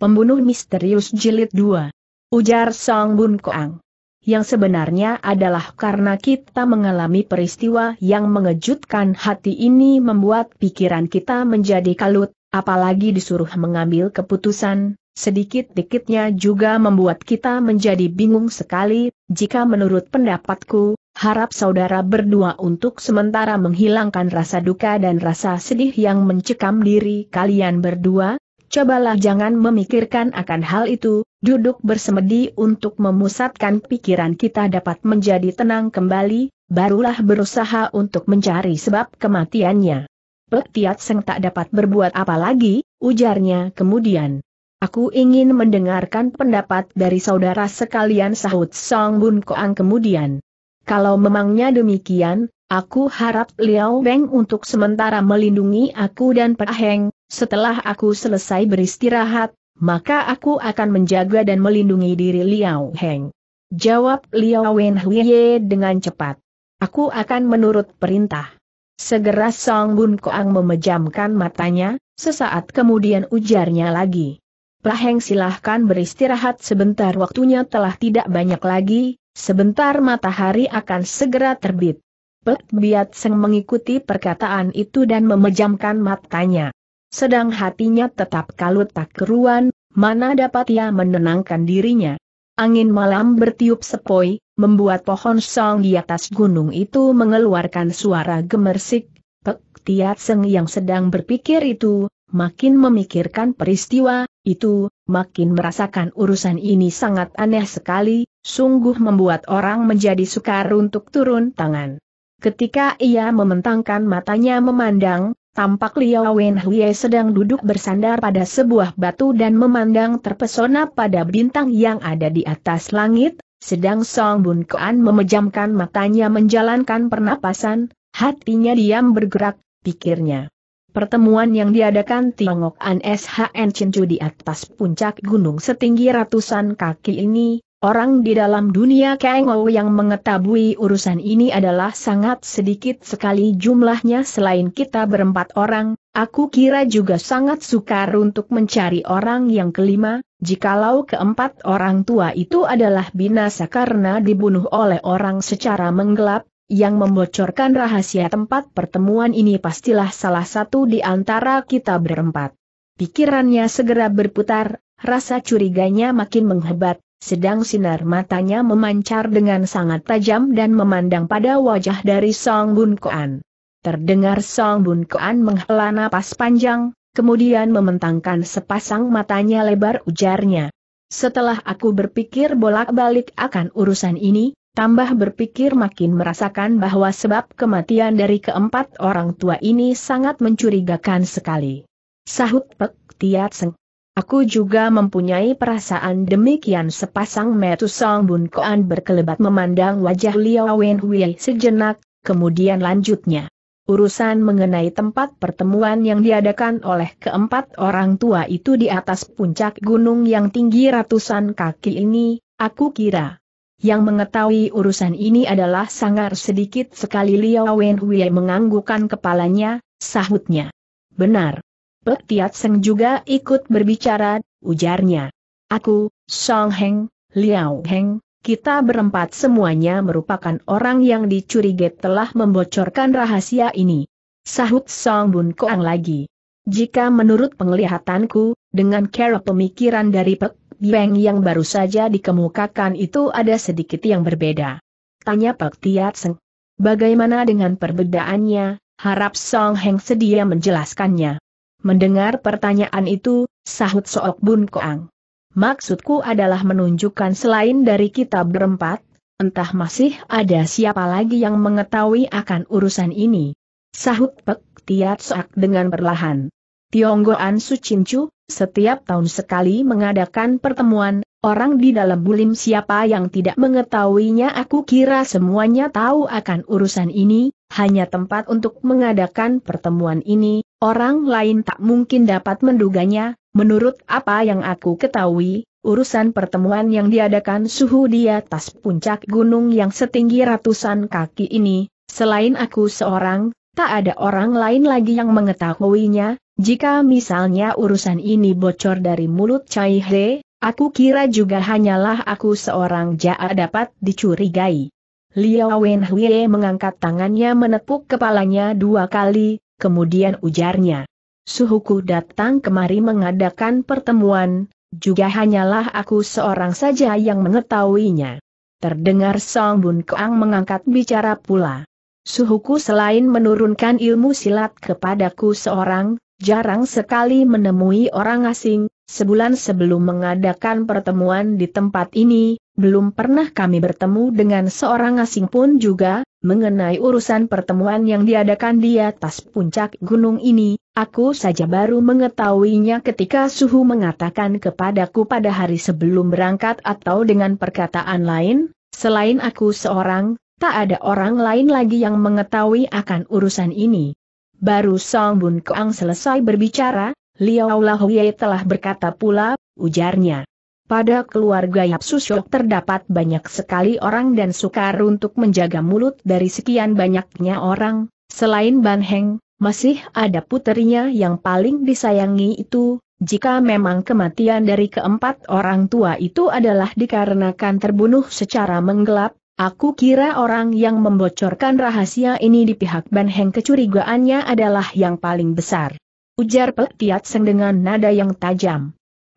Pembunuh Misterius Jilid 2. Ujar Song Bun Koang. Yang sebenarnya adalah karena kita mengalami peristiwa yang mengejutkan hati ini membuat pikiran kita menjadi kalut, apalagi disuruh mengambil keputusan, sedikit-dikitnya juga membuat kita menjadi bingung sekali, jika menurut pendapatku, harap saudara berdua untuk sementara menghilangkan rasa duka dan rasa sedih yang mencekam diri kalian berdua, cobalah jangan memikirkan akan hal itu, duduk bersemedi untuk memusatkan pikiran kita dapat menjadi tenang kembali, barulah berusaha untuk mencari sebab kematiannya. Pek Tiat Seng tak dapat berbuat apa lagi, ujarnya kemudian. Aku ingin mendengarkan pendapat dari saudara sekalian sahut Song Bun Koang kemudian. Kalau memangnya demikian, Aku harap Liao Beng untuk sementara melindungi aku dan Pak Heng, setelah aku selesai beristirahat, maka aku akan menjaga dan melindungi diri Liao Heng. Jawab Liao Wen Huiye dengan cepat. Aku akan menurut perintah. Segera Song Bun Koang memejamkan matanya, sesaat kemudian ujarnya lagi. Pak Heng silahkan beristirahat sebentar waktunya telah tidak banyak lagi, sebentar matahari akan segera terbit. Pek Biat Seng mengikuti perkataan itu dan memejamkan matanya. Sedang hatinya tetap kalut tak keruan, mana dapat ia menenangkan dirinya. Angin malam bertiup sepoi, membuat pohon song di atas gunung itu mengeluarkan suara gemersik. Pek Tiat Seng yang sedang berpikir itu, makin memikirkan peristiwa itu, makin merasakan urusan ini sangat aneh sekali, sungguh membuat orang menjadi sukar untuk turun tangan. Ketika ia mementangkan matanya memandang, tampak Liao Wenhue sedang duduk bersandar pada sebuah batu dan memandang terpesona pada bintang yang ada di atas langit, sedang Song Bun Kuan memejamkan matanya menjalankan pernapasan, hatinya diam bergerak, pikirnya. Pertemuan yang diadakan Tiongok An SHN Cincu di atas puncak gunung setinggi ratusan kaki ini, Orang di dalam dunia Kangou yang mengetahui urusan ini adalah sangat sedikit sekali jumlahnya selain kita berempat orang, aku kira juga sangat sukar untuk mencari orang yang kelima, jikalau keempat orang tua itu adalah binasa karena dibunuh oleh orang secara menggelap, yang membocorkan rahasia tempat pertemuan ini pastilah salah satu di antara kita berempat. Pikirannya segera berputar, rasa curiganya makin menghebat, sedang sinar matanya memancar dengan sangat tajam dan memandang pada wajah dari Song Bun Koan. Terdengar Song Bun Koan menghela napas panjang, kemudian mementangkan sepasang matanya lebar ujarnya. Setelah aku berpikir bolak-balik akan urusan ini, tambah berpikir makin merasakan bahwa sebab kematian dari keempat orang tua ini sangat mencurigakan sekali. Sahut Pek Tiat Seng. Aku juga mempunyai perasaan demikian sepasang metu Song Bun Koan berkelebat memandang wajah Liao Wen Hui sejenak, kemudian lanjutnya. Urusan mengenai tempat pertemuan yang diadakan oleh keempat orang tua itu di atas puncak gunung yang tinggi ratusan kaki ini, aku kira. Yang mengetahui urusan ini adalah sangar sedikit sekali Liao Wen Hui menganggukkan kepalanya, sahutnya. Benar. Tiat Seng juga ikut berbicara, ujarnya. Aku, Song Heng, Liao Heng, kita berempat semuanya merupakan orang yang dicurigai telah membocorkan rahasia ini. Sahut Song Bun Koang lagi. Jika menurut penglihatanku, dengan cara pemikiran dari Pek Beng yang baru saja dikemukakan itu ada sedikit yang berbeda. Tanya Pek Tiat Seng. Bagaimana dengan perbedaannya, harap Song Heng sedia menjelaskannya. Mendengar pertanyaan itu, sahut Sook Bun Koang. Maksudku adalah menunjukkan selain dari kita berempat, entah masih ada siapa lagi yang mengetahui akan urusan ini. Sahut Pek Tiat Soek dengan perlahan. Tionggoan Sucincu, setiap tahun sekali mengadakan pertemuan, orang di dalam bulim siapa yang tidak mengetahuinya aku kira semuanya tahu akan urusan ini, hanya tempat untuk mengadakan pertemuan ini, Orang lain tak mungkin dapat menduganya, menurut apa yang aku ketahui, urusan pertemuan yang diadakan suhu di atas puncak gunung yang setinggi ratusan kaki ini, selain aku seorang, tak ada orang lain lagi yang mengetahuinya, jika misalnya urusan ini bocor dari mulut Chai He, aku kira juga hanyalah aku seorang jahat dapat dicurigai. Liao Wenhui mengangkat tangannya menepuk kepalanya dua kali, kemudian ujarnya. Suhuku datang kemari mengadakan pertemuan, juga hanyalah aku seorang saja yang mengetahuinya. Terdengar Song Bun Keang mengangkat bicara pula. Suhuku selain menurunkan ilmu silat kepadaku seorang, jarang sekali menemui orang asing, sebulan sebelum mengadakan pertemuan di tempat ini, belum pernah kami bertemu dengan seorang asing pun juga, mengenai urusan pertemuan yang diadakan di atas puncak gunung ini, aku saja baru mengetahuinya ketika Suhu mengatakan kepadaku pada hari sebelum berangkat atau dengan perkataan lain, selain aku seorang, tak ada orang lain lagi yang mengetahui akan urusan ini. Baru Song Bun Kuang selesai berbicara, Liao Lahuye telah berkata pula, ujarnya. Pada keluarga Yapsusyok terdapat banyak sekali orang dan sukar untuk menjaga mulut dari sekian banyaknya orang, selain Ban Heng, masih ada putrinya yang paling disayangi itu, jika memang kematian dari keempat orang tua itu adalah dikarenakan terbunuh secara menggelap, Aku kira orang yang membocorkan rahasia ini di pihak Ban Heng kecurigaannya adalah yang paling besar. Ujar Tiat Seng dengan nada yang tajam.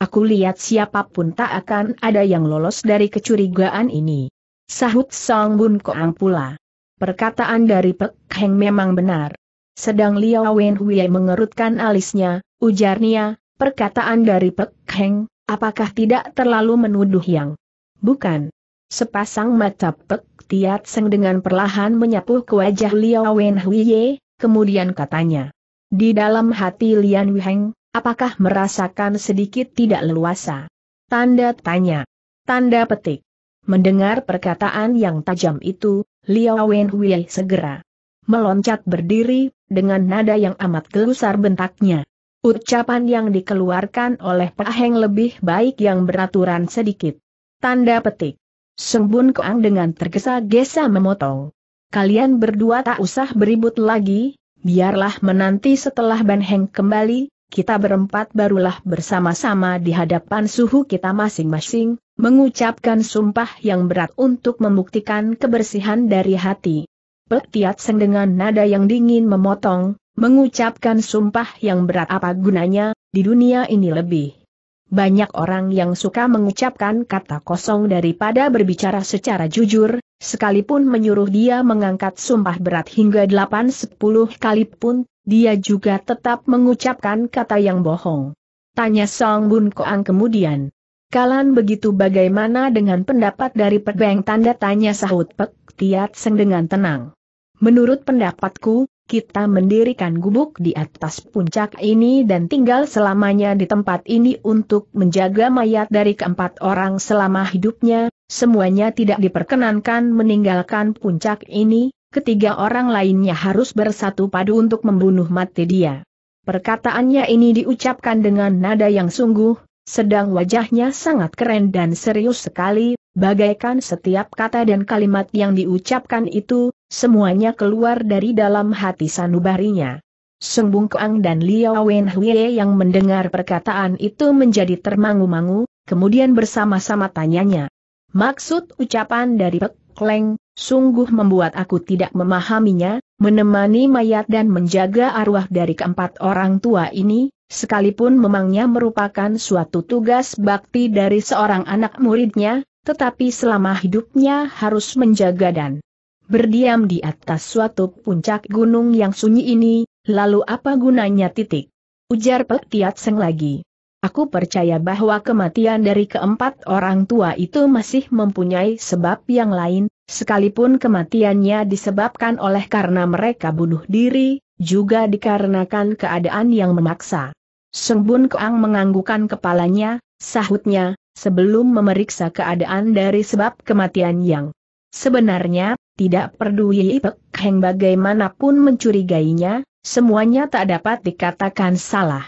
Aku lihat siapapun tak akan ada yang lolos dari kecurigaan ini. Sahut Song Bun Koang pula. Perkataan dari Pek Heng memang benar. Sedang Liao Wen Hui mengerutkan alisnya, ujar Nia. perkataan dari Pek Heng, apakah tidak terlalu menuduh yang? Bukan. Sepasang mata Pek Tiat Seng dengan perlahan menyapu ke wajah Liao Wen Huiye, kemudian katanya. Di dalam hati Lian Wiheng, Apakah merasakan sedikit tidak leluasa? Tanda tanya. Tanda petik. Mendengar perkataan yang tajam itu, Liao Wenhui segera meloncat berdiri, dengan nada yang amat gelusar bentaknya. Ucapan yang dikeluarkan oleh Paheng lebih baik yang beraturan sedikit. Tanda petik. Sembun Koang dengan tergesa-gesa memotong. Kalian berdua tak usah beribut lagi, biarlah menanti setelah Ban Heng kembali, kita berempat barulah bersama-sama di hadapan suhu kita masing-masing, mengucapkan sumpah yang berat untuk membuktikan kebersihan dari hati. Petiat Seng dengan nada yang dingin memotong, mengucapkan sumpah yang berat apa gunanya, di dunia ini lebih. Banyak orang yang suka mengucapkan kata kosong daripada berbicara secara jujur, sekalipun menyuruh dia mengangkat sumpah berat hingga 8-10 kali pun dia juga tetap mengucapkan kata yang bohong. Tanya Song Bun Koang kemudian. Kalan begitu bagaimana dengan pendapat dari Pebeng tanda tanya sahut Pek Tiat Seng dengan tenang. Menurut pendapatku, kita mendirikan gubuk di atas puncak ini dan tinggal selamanya di tempat ini untuk menjaga mayat dari keempat orang selama hidupnya, semuanya tidak diperkenankan meninggalkan puncak ini, ketiga orang lainnya harus bersatu padu untuk membunuh mati dia. Perkataannya ini diucapkan dengan nada yang sungguh, sedang wajahnya sangat keren dan serius sekali, bagaikan setiap kata dan kalimat yang diucapkan itu, semuanya keluar dari dalam hati sanubarinya. Seng Bung Kuang dan Liao Wen Hue yang mendengar perkataan itu menjadi termangu-mangu, kemudian bersama-sama tanyanya. Maksud ucapan dari Pek Leng Sungguh membuat aku tidak memahaminya, menemani mayat dan menjaga arwah dari keempat orang tua ini, sekalipun memangnya merupakan suatu tugas bakti dari seorang anak muridnya, tetapi selama hidupnya harus menjaga dan berdiam di atas suatu puncak gunung yang sunyi ini, lalu apa gunanya titik? Ujar Pek Tiat Seng lagi. Aku percaya bahwa kematian dari keempat orang tua itu masih mempunyai sebab yang lain, sekalipun kematiannya disebabkan oleh karena mereka bunuh diri, juga dikarenakan keadaan yang memaksa. Sengbun Keang menganggukkan kepalanya, sahutnya, sebelum memeriksa keadaan dari sebab kematian yang sebenarnya, tidak peduli Ipek Heng bagaimanapun mencurigainya, semuanya tak dapat dikatakan salah.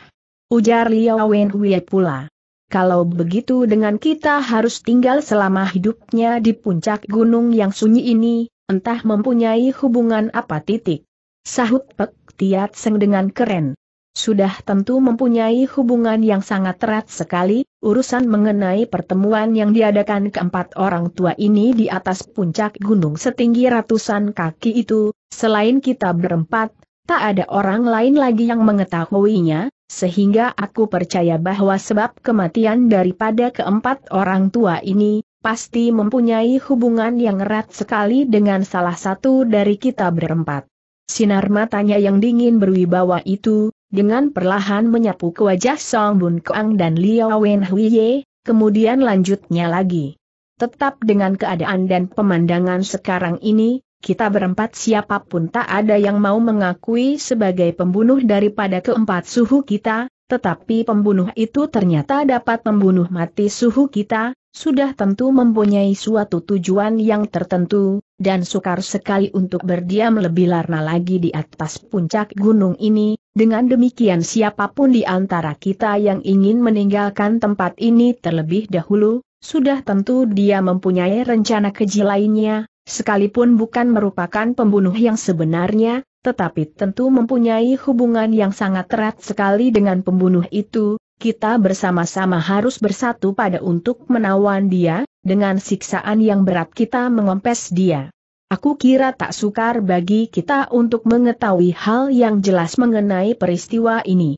Ujar Liao Wenhui pula. Kalau begitu dengan kita harus tinggal selama hidupnya di puncak gunung yang sunyi ini, entah mempunyai hubungan apa titik. Sahut Pek Tiat Seng dengan keren. Sudah tentu mempunyai hubungan yang sangat erat sekali, urusan mengenai pertemuan yang diadakan keempat orang tua ini di atas puncak gunung setinggi ratusan kaki itu, selain kita berempat, tak ada orang lain lagi yang mengetahuinya, sehingga aku percaya bahwa sebab kematian daripada keempat orang tua ini, pasti mempunyai hubungan yang erat sekali dengan salah satu dari kita berempat. Sinar matanya yang dingin berwibawa itu, dengan perlahan menyapu ke wajah Song Bun Keang dan Liao Wen Huiye, kemudian lanjutnya lagi. Tetap dengan keadaan dan pemandangan sekarang ini, kita berempat siapapun tak ada yang mau mengakui sebagai pembunuh daripada keempat suhu kita, tetapi pembunuh itu ternyata dapat membunuh mati suhu kita, sudah tentu mempunyai suatu tujuan yang tertentu, dan sukar sekali untuk berdiam lebih larna lagi di atas puncak gunung ini, dengan demikian siapapun di antara kita yang ingin meninggalkan tempat ini terlebih dahulu, sudah tentu dia mempunyai rencana keji lainnya, Sekalipun bukan merupakan pembunuh yang sebenarnya, tetapi tentu mempunyai hubungan yang sangat erat sekali dengan pembunuh itu, kita bersama-sama harus bersatu pada untuk menawan dia, dengan siksaan yang berat kita mengompes dia. Aku kira tak sukar bagi kita untuk mengetahui hal yang jelas mengenai peristiwa ini.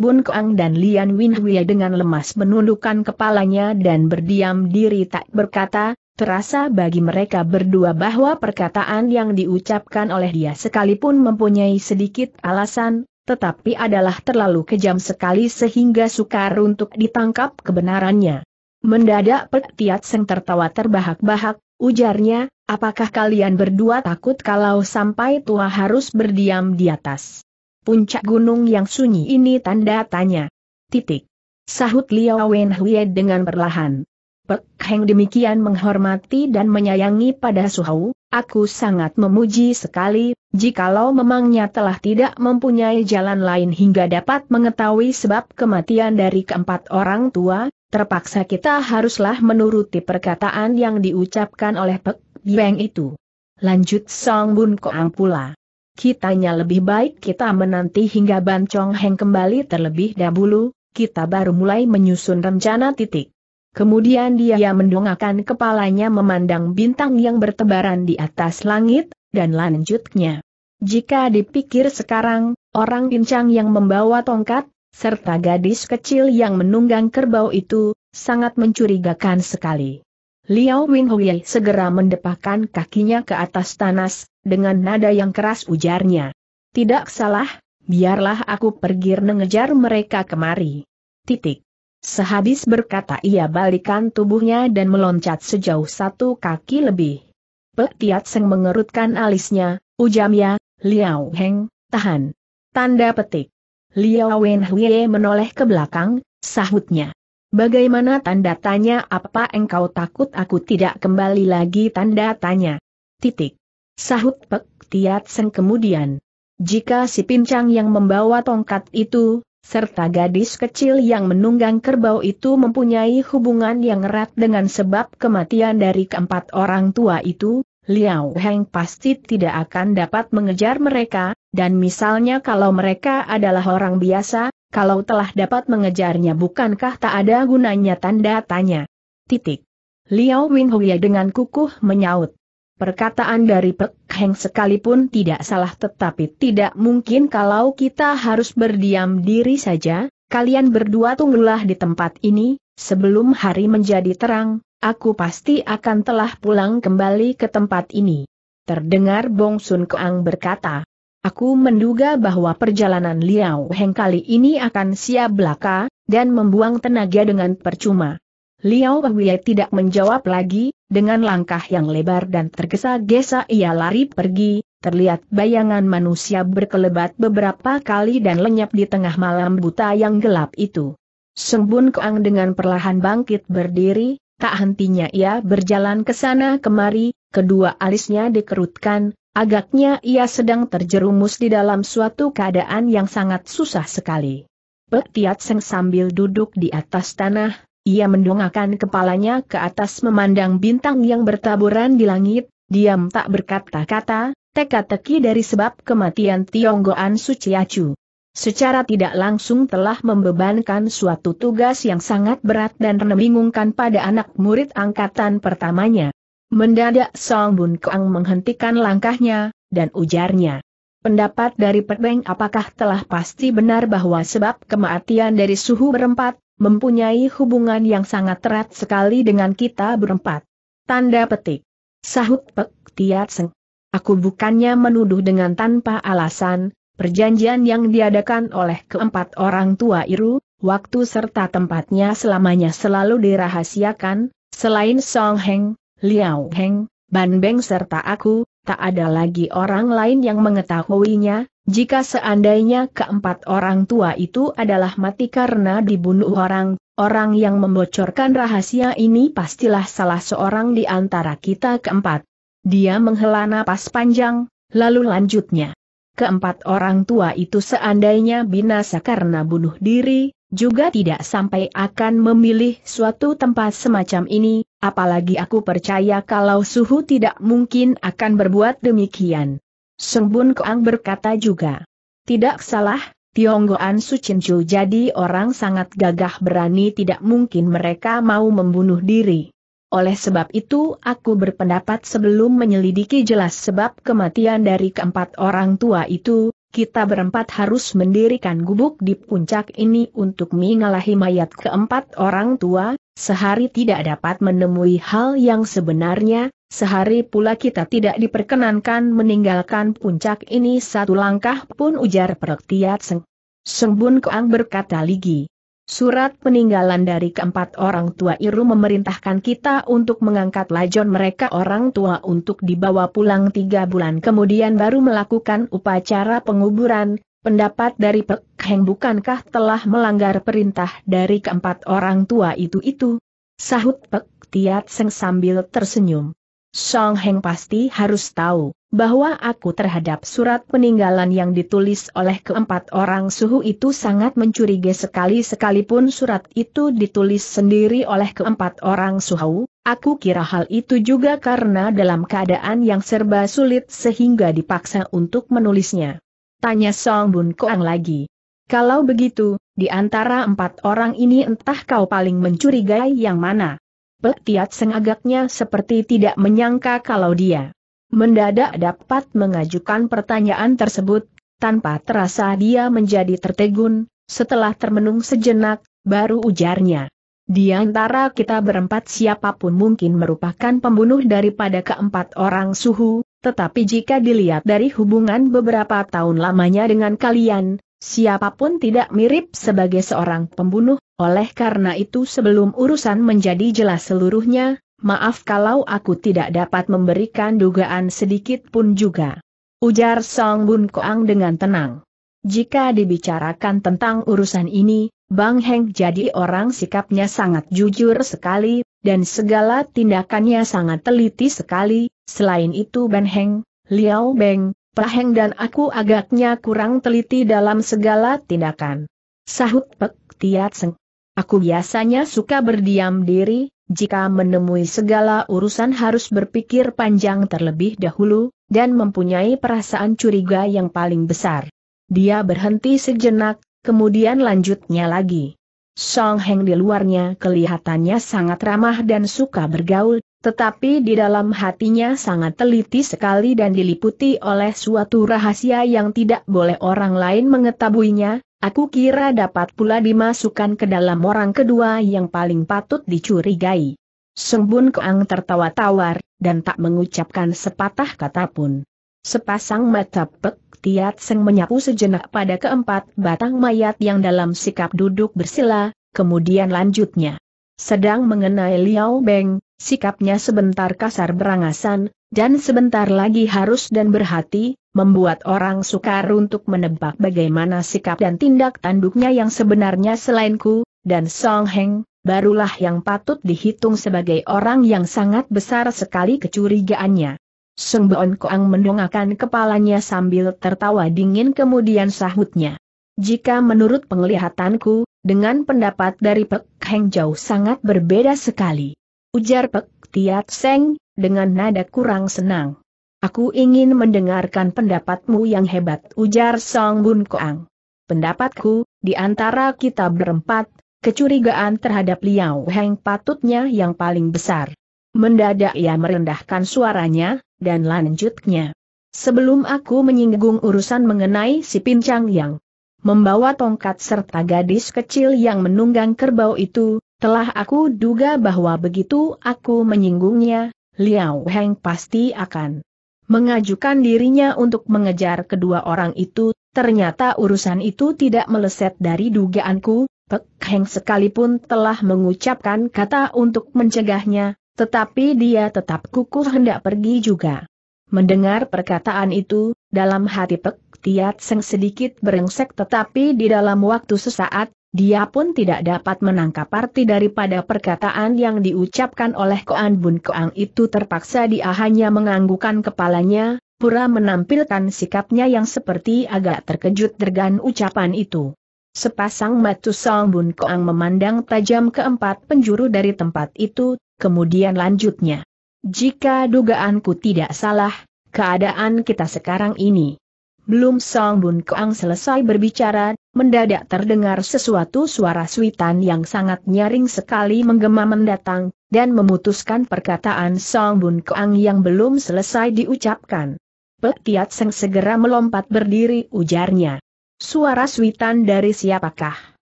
Bun Keang dan Lian Winhui dengan lemas menundukkan kepalanya dan berdiam diri tak berkata, Terasa bagi mereka berdua bahwa perkataan yang diucapkan oleh dia sekalipun mempunyai sedikit alasan, tetapi adalah terlalu kejam sekali sehingga sukar untuk ditangkap kebenarannya. Mendadak Pek Tiat Seng tertawa terbahak-bahak, ujarnya, apakah kalian berdua takut kalau sampai tua harus berdiam di atas puncak gunung yang sunyi ini tanda tanya. Titik. Sahut Liao Wen Hui dengan perlahan. Pek Heng demikian menghormati dan menyayangi pada Suhau, aku sangat memuji sekali, jikalau memangnya telah tidak mempunyai jalan lain hingga dapat mengetahui sebab kematian dari keempat orang tua, terpaksa kita haruslah menuruti perkataan yang diucapkan oleh Pek Bieng itu. Lanjut Song Bun Koang pula. Kitanya lebih baik kita menanti hingga Ban Chong Heng kembali terlebih dahulu, kita baru mulai menyusun rencana titik. Kemudian dia mendongakkan kepalanya memandang bintang yang bertebaran di atas langit, dan lanjutnya. Jika dipikir sekarang, orang pincang yang membawa tongkat, serta gadis kecil yang menunggang kerbau itu, sangat mencurigakan sekali. Liao Winhui segera mendepakkan kakinya ke atas tanah, dengan nada yang keras ujarnya. Tidak salah, biarlah aku pergi mengejar mereka kemari. Titik. Sehabis berkata ia balikan tubuhnya dan meloncat sejauh satu kaki lebih. Pek Tiat Seng mengerutkan alisnya, ujamnya, Liao Heng, tahan. Tanda petik. Liao Wen Huye menoleh ke belakang, sahutnya. Bagaimana tanda tanya apa engkau takut aku tidak kembali lagi tanda tanya? Titik. Sahut Pek Tiat Seng kemudian. Jika si pincang yang membawa tongkat itu, serta gadis kecil yang menunggang kerbau itu mempunyai hubungan yang erat dengan sebab kematian dari keempat orang tua itu, Liao Heng pasti tidak akan dapat mengejar mereka, dan misalnya kalau mereka adalah orang biasa, kalau telah dapat mengejarnya bukankah tak ada gunanya tanda tanya. Titik. Liao Winhuya dengan kukuh menyaut. Perkataan dari Pek Heng sekalipun tidak salah tetapi tidak mungkin kalau kita harus berdiam diri saja, kalian berdua tunggulah di tempat ini, sebelum hari menjadi terang, aku pasti akan telah pulang kembali ke tempat ini. Terdengar Bong Sun Keang berkata, Aku menduga bahwa perjalanan Liao Heng kali ini akan sia belaka, dan membuang tenaga dengan percuma. Liao Wei tidak menjawab lagi, dengan langkah yang lebar dan tergesa-gesa ia lari pergi, terlihat bayangan manusia berkelebat beberapa kali dan lenyap di tengah malam buta yang gelap itu. Sembun Keang dengan perlahan bangkit berdiri, tak hentinya ia berjalan ke sana kemari, kedua alisnya dikerutkan, agaknya ia sedang terjerumus di dalam suatu keadaan yang sangat susah sekali. Pek Tiat Seng sambil duduk di atas tanah, ia mendongakkan kepalanya ke atas memandang bintang yang bertaburan di langit, diam tak berkata-kata, teka-teki dari sebab kematian Tionggoan Suciacu. Secara tidak langsung telah membebankan suatu tugas yang sangat berat dan membingungkan pada anak murid angkatan pertamanya. Mendadak Song Bun Kang menghentikan langkahnya, dan ujarnya. Pendapat dari Perdeng apakah telah pasti benar bahwa sebab kematian dari suhu berempat, mempunyai hubungan yang sangat erat sekali dengan kita berempat. Tanda petik. Sahut Pek Tiat Seng. Aku bukannya menuduh dengan tanpa alasan, perjanjian yang diadakan oleh keempat orang tua Iru, waktu serta tempatnya selamanya selalu dirahasiakan, selain Song Heng, Liao Heng, Ban Beng serta aku, tak ada lagi orang lain yang mengetahuinya, jika seandainya keempat orang tua itu adalah mati karena dibunuh orang, orang yang membocorkan rahasia ini pastilah salah seorang di antara kita keempat. Dia menghela napas panjang, lalu lanjutnya. Keempat orang tua itu seandainya binasa karena bunuh diri, juga tidak sampai akan memilih suatu tempat semacam ini, apalagi aku percaya kalau suhu tidak mungkin akan berbuat demikian. Sembun keang berkata juga. Tidak salah, Tionggoan Cincu jadi orang sangat gagah berani tidak mungkin mereka mau membunuh diri. Oleh sebab itu aku berpendapat sebelum menyelidiki jelas sebab kematian dari keempat orang tua itu, kita berempat harus mendirikan gubuk di puncak ini untuk mengalahi mayat keempat orang tua, sehari tidak dapat menemui hal yang sebenarnya, Sehari pula kita tidak diperkenankan meninggalkan puncak ini satu langkah pun ujar Pertiat Seng. Sembun Koang berkata lagi. Surat peninggalan dari keempat orang tua Iru memerintahkan kita untuk mengangkat lajon mereka orang tua untuk dibawa pulang tiga bulan kemudian baru melakukan upacara penguburan, pendapat dari Pek Heng bukankah telah melanggar perintah dari keempat orang tua itu-itu? Sahut Pek Tiat Seng sambil tersenyum. Song Heng pasti harus tahu bahwa aku terhadap surat peninggalan yang ditulis oleh keempat orang suhu itu sangat mencurigai sekali sekalipun surat itu ditulis sendiri oleh keempat orang suhu, aku kira hal itu juga karena dalam keadaan yang serba sulit sehingga dipaksa untuk menulisnya. Tanya Song Bun Koang lagi. Kalau begitu, di antara empat orang ini entah kau paling mencurigai yang mana? Pek sengagaknya seperti tidak menyangka kalau dia mendadak dapat mengajukan pertanyaan tersebut, tanpa terasa dia menjadi tertegun, setelah termenung sejenak, baru ujarnya. Di antara kita berempat siapapun mungkin merupakan pembunuh daripada keempat orang suhu, tetapi jika dilihat dari hubungan beberapa tahun lamanya dengan kalian, siapapun tidak mirip sebagai seorang pembunuh, oleh karena itu sebelum urusan menjadi jelas seluruhnya, maaf kalau aku tidak dapat memberikan dugaan sedikit pun juga. Ujar Song Bun Koang dengan tenang. Jika dibicarakan tentang urusan ini, Bang Heng jadi orang sikapnya sangat jujur sekali, dan segala tindakannya sangat teliti sekali, selain itu Ben Heng, Liao Beng, Paheng dan aku agaknya kurang teliti dalam segala tindakan. Sahut Pek Tiat Seng. Aku biasanya suka berdiam diri, jika menemui segala urusan harus berpikir panjang terlebih dahulu, dan mempunyai perasaan curiga yang paling besar. Dia berhenti sejenak, kemudian lanjutnya lagi. Song Heng di luarnya kelihatannya sangat ramah dan suka bergaul, tetapi di dalam hatinya sangat teliti sekali dan diliputi oleh suatu rahasia yang tidak boleh orang lain mengetahuinya, aku kira dapat pula dimasukkan ke dalam orang kedua yang paling patut dicurigai. Sembun Keang tertawa tawar, dan tak mengucapkan sepatah kata pun. Sepasang mata pek Tiat Seng menyapu sejenak pada keempat batang mayat yang dalam sikap duduk bersila, kemudian lanjutnya. Sedang mengenai Liao Beng, sikapnya sebentar kasar berangasan, dan sebentar lagi harus dan berhati, membuat orang sukar untuk menebak bagaimana sikap dan tindak tanduknya yang sebenarnya selain Ku, dan Song Heng, barulah yang patut dihitung sebagai orang yang sangat besar sekali kecurigaannya. Sung Beon Koang mendongakkan kepalanya sambil tertawa dingin kemudian sahutnya. Jika menurut penglihatanku, dengan pendapat dari Pek Heng Jau sangat berbeda sekali. Ujar Pek Tiat Seng, dengan nada kurang senang. Aku ingin mendengarkan pendapatmu yang hebat ujar Song Bun Koang. Pendapatku, di antara kita berempat, kecurigaan terhadap Liao Heng patutnya yang paling besar. Mendadak ia merendahkan suaranya, dan lanjutnya. Sebelum aku menyinggung urusan mengenai si pincang yang membawa tongkat serta gadis kecil yang menunggang kerbau itu, telah aku duga bahwa begitu aku menyinggungnya, Liao Heng pasti akan mengajukan dirinya untuk mengejar kedua orang itu, ternyata urusan itu tidak meleset dari dugaanku, Pek Heng sekalipun telah mengucapkan kata untuk mencegahnya, tetapi dia tetap kukuh hendak pergi juga. Mendengar perkataan itu, dalam hati Pek Tiat Seng sedikit berengsek tetapi di dalam waktu sesaat, dia pun tidak dapat menangkap arti daripada perkataan yang diucapkan oleh Koan Bun Koang itu terpaksa dia hanya menganggukan kepalanya, pura menampilkan sikapnya yang seperti agak terkejut dengan ucapan itu. Sepasang mata Song Bun Koang memandang tajam keempat penjuru dari tempat itu, kemudian lanjutnya. Jika dugaanku tidak salah, keadaan kita sekarang ini. Belum Song Bun Keang selesai berbicara, mendadak terdengar sesuatu suara suitan yang sangat nyaring sekali menggema mendatang, dan memutuskan perkataan Song Bun Keang yang belum selesai diucapkan. Pek Tiat Seng segera melompat berdiri ujarnya. Suara suitan dari siapakah?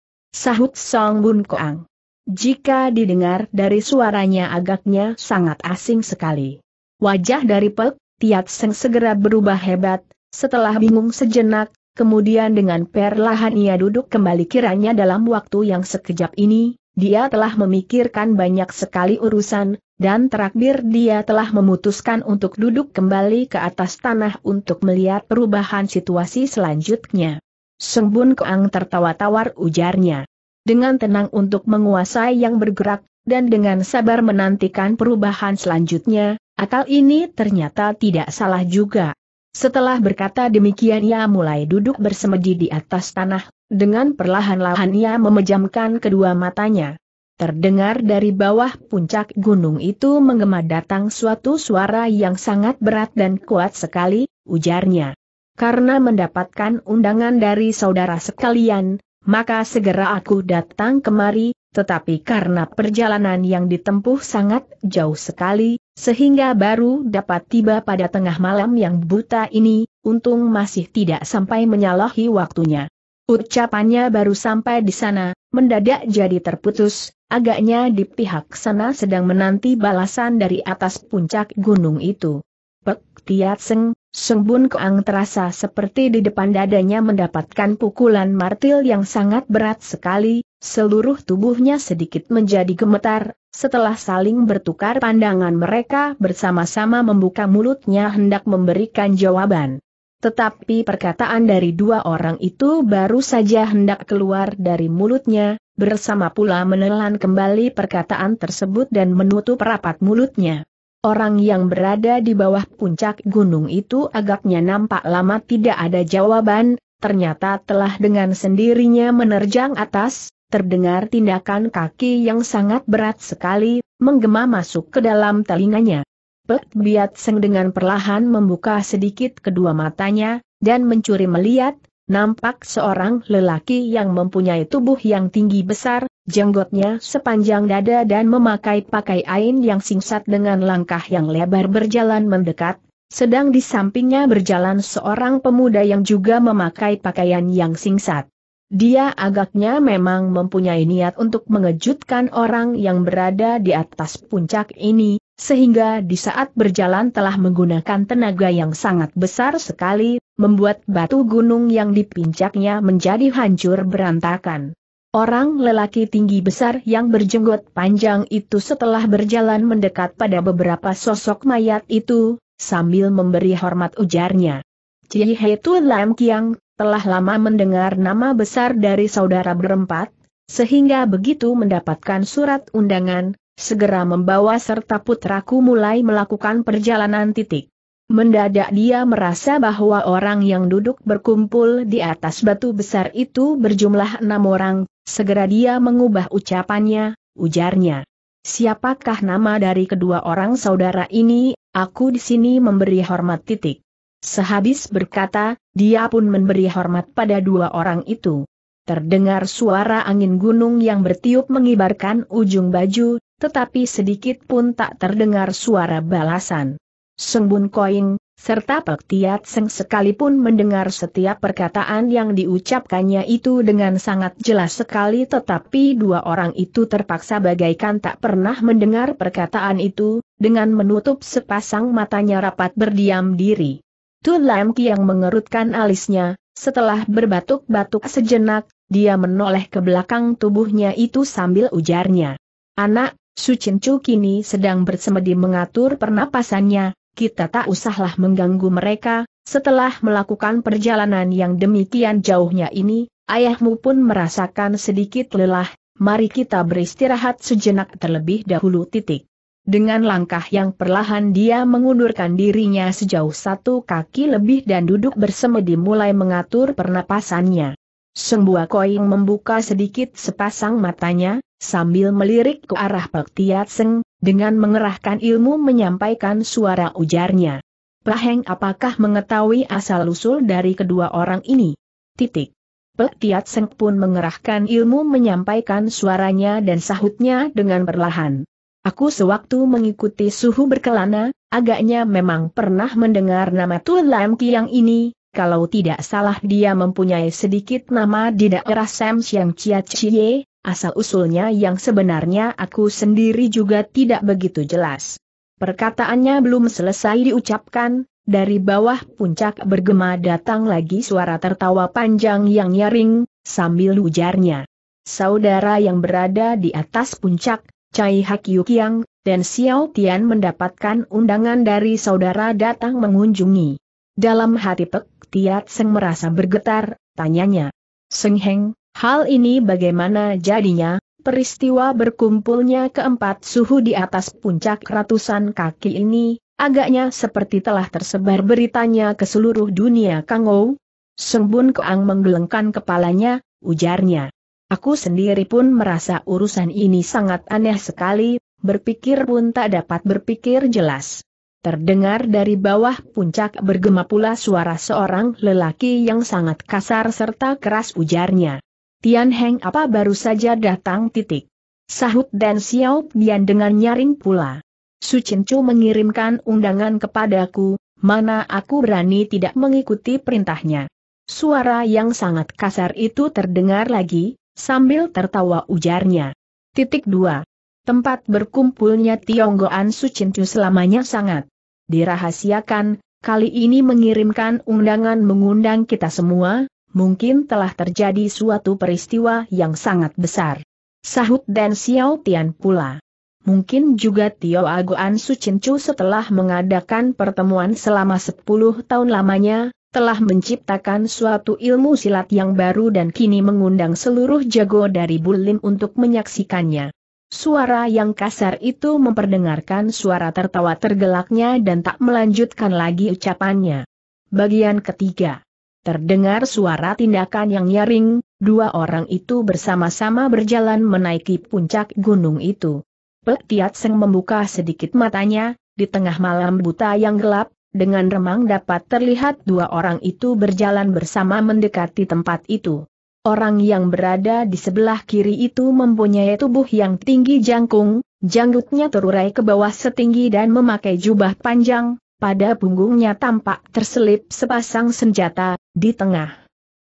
Sahut Song Bun Keang. Jika didengar dari suaranya agaknya sangat asing sekali. Wajah dari Pek, Tiat Seng segera berubah hebat, setelah bingung sejenak, kemudian dengan perlahan ia duduk kembali kiranya dalam waktu yang sekejap ini, dia telah memikirkan banyak sekali urusan, dan terakhir dia telah memutuskan untuk duduk kembali ke atas tanah untuk melihat perubahan situasi selanjutnya. Sengbun Keang tertawa-tawar ujarnya dengan tenang untuk menguasai yang bergerak, dan dengan sabar menantikan perubahan selanjutnya, akal ini ternyata tidak salah juga. Setelah berkata demikian ia mulai duduk bersemedi di atas tanah, dengan perlahan-lahan ia memejamkan kedua matanya. Terdengar dari bawah puncak gunung itu menggema datang suatu suara yang sangat berat dan kuat sekali, ujarnya. Karena mendapatkan undangan dari saudara sekalian, maka segera aku datang kemari, tetapi karena perjalanan yang ditempuh sangat jauh sekali, sehingga baru dapat tiba pada tengah malam yang buta ini, untung masih tidak sampai menyalahi waktunya. Ucapannya baru sampai di sana, mendadak jadi terputus, agaknya di pihak sana sedang menanti balasan dari atas puncak gunung itu. Pek Tiat Seng, Sembun Keang terasa seperti di depan dadanya mendapatkan pukulan martil yang sangat berat sekali, seluruh tubuhnya sedikit menjadi gemetar, setelah saling bertukar pandangan mereka bersama-sama membuka mulutnya hendak memberikan jawaban. Tetapi perkataan dari dua orang itu baru saja hendak keluar dari mulutnya, bersama pula menelan kembali perkataan tersebut dan menutup rapat mulutnya. Orang yang berada di bawah puncak gunung itu agaknya nampak lama tidak ada jawaban, ternyata telah dengan sendirinya menerjang atas, terdengar tindakan kaki yang sangat berat sekali, menggema masuk ke dalam telinganya. Pek Biat Seng dengan perlahan membuka sedikit kedua matanya, dan mencuri melihat, nampak seorang lelaki yang mempunyai tubuh yang tinggi besar, jenggotnya sepanjang dada dan memakai pakaian yang singkat dengan langkah yang lebar berjalan mendekat, sedang di sampingnya berjalan seorang pemuda yang juga memakai pakaian yang singkat. Dia agaknya memang mempunyai niat untuk mengejutkan orang yang berada di atas puncak ini, sehingga di saat berjalan telah menggunakan tenaga yang sangat besar sekali, membuat batu gunung yang dipincaknya menjadi hancur berantakan. Orang lelaki tinggi besar yang berjenggot panjang itu setelah berjalan mendekat pada beberapa sosok mayat itu, sambil memberi hormat ujarnya. Cie Tu Lam Kiang, telah lama mendengar nama besar dari saudara berempat, sehingga begitu mendapatkan surat undangan, Segera membawa serta putraku mulai melakukan perjalanan titik. Mendadak dia merasa bahwa orang yang duduk berkumpul di atas batu besar itu berjumlah enam orang, segera dia mengubah ucapannya, ujarnya. Siapakah nama dari kedua orang saudara ini, aku di sini memberi hormat titik. Sehabis berkata, dia pun memberi hormat pada dua orang itu. Terdengar suara angin gunung yang bertiup mengibarkan ujung baju, tetapi sedikit pun tak terdengar suara balasan. Sengbun Koin serta Pek Tiat Seng sekalipun mendengar setiap perkataan yang diucapkannya itu dengan sangat jelas sekali tetapi dua orang itu terpaksa bagaikan tak pernah mendengar perkataan itu, dengan menutup sepasang matanya rapat berdiam diri. Tu Lam yang mengerutkan alisnya, setelah berbatuk-batuk sejenak, dia menoleh ke belakang tubuhnya itu sambil ujarnya. Anak, Su Chu kini sedang bersemedi mengatur pernapasannya, kita tak usahlah mengganggu mereka, setelah melakukan perjalanan yang demikian jauhnya ini, ayahmu pun merasakan sedikit lelah, mari kita beristirahat sejenak terlebih dahulu titik. Dengan langkah yang perlahan dia mengundurkan dirinya sejauh satu kaki lebih dan duduk bersemedi mulai mengatur pernapasannya. Sembua Koing membuka sedikit sepasang matanya, sambil melirik ke arah Pek Tiat Seng, dengan mengerahkan ilmu menyampaikan suara ujarnya. Paheng apakah mengetahui asal-usul dari kedua orang ini? Titik. Pek Tiat Seng pun mengerahkan ilmu menyampaikan suaranya dan sahutnya dengan perlahan. Aku sewaktu mengikuti suhu berkelana, agaknya memang pernah mendengar nama Tuan Lam Kiang ini, kalau tidak salah dia mempunyai sedikit nama di daerah Sam Siang Chia Chie, asal-usulnya yang sebenarnya aku sendiri juga tidak begitu jelas. Perkataannya belum selesai diucapkan, dari bawah puncak bergema datang lagi suara tertawa panjang yang nyaring, sambil ujarnya. Saudara yang berada di atas puncak, Cai Hak Yukiang, dan Xiao Tian mendapatkan undangan dari saudara datang mengunjungi. Dalam hati Pek Tiat Seng merasa bergetar, tanyanya. Seng Heng, hal ini bagaimana jadinya? Peristiwa berkumpulnya keempat suhu di atas puncak ratusan kaki ini, agaknya seperti telah tersebar beritanya ke seluruh dunia Kang Kangou. Sembun Keang menggelengkan kepalanya, ujarnya. Aku sendiri pun merasa urusan ini sangat aneh sekali, berpikir pun tak dapat berpikir jelas. Terdengar dari bawah puncak bergema pula suara seorang lelaki yang sangat kasar serta keras ujarnya. Tian Heng apa baru saja datang titik. Sahut dan Xiao Bian dengan nyaring pula. Su Chin Chu mengirimkan undangan kepadaku, mana aku berani tidak mengikuti perintahnya. Suara yang sangat kasar itu terdengar lagi, sambil tertawa ujarnya. Titik 2. Tempat berkumpulnya Tionggoan Su Chin Chu selamanya sangat dirahasiakan, kali ini mengirimkan undangan mengundang kita semua, mungkin telah terjadi suatu peristiwa yang sangat besar. Sahut dan Xiao Tian pula. Mungkin juga Tio Agoan Cencu setelah mengadakan pertemuan selama 10 tahun lamanya, telah menciptakan suatu ilmu silat yang baru dan kini mengundang seluruh jago dari Bulim untuk menyaksikannya. Suara yang kasar itu memperdengarkan suara tertawa tergelaknya dan tak melanjutkan lagi ucapannya. Bagian ketiga. Terdengar suara tindakan yang nyaring, dua orang itu bersama-sama berjalan menaiki puncak gunung itu. Pek Seng membuka sedikit matanya, di tengah malam buta yang gelap, dengan remang dapat terlihat dua orang itu berjalan bersama mendekati tempat itu. Orang yang berada di sebelah kiri itu mempunyai tubuh yang tinggi jangkung, janggutnya terurai ke bawah setinggi dan memakai jubah panjang, pada punggungnya tampak terselip sepasang senjata, di tengah.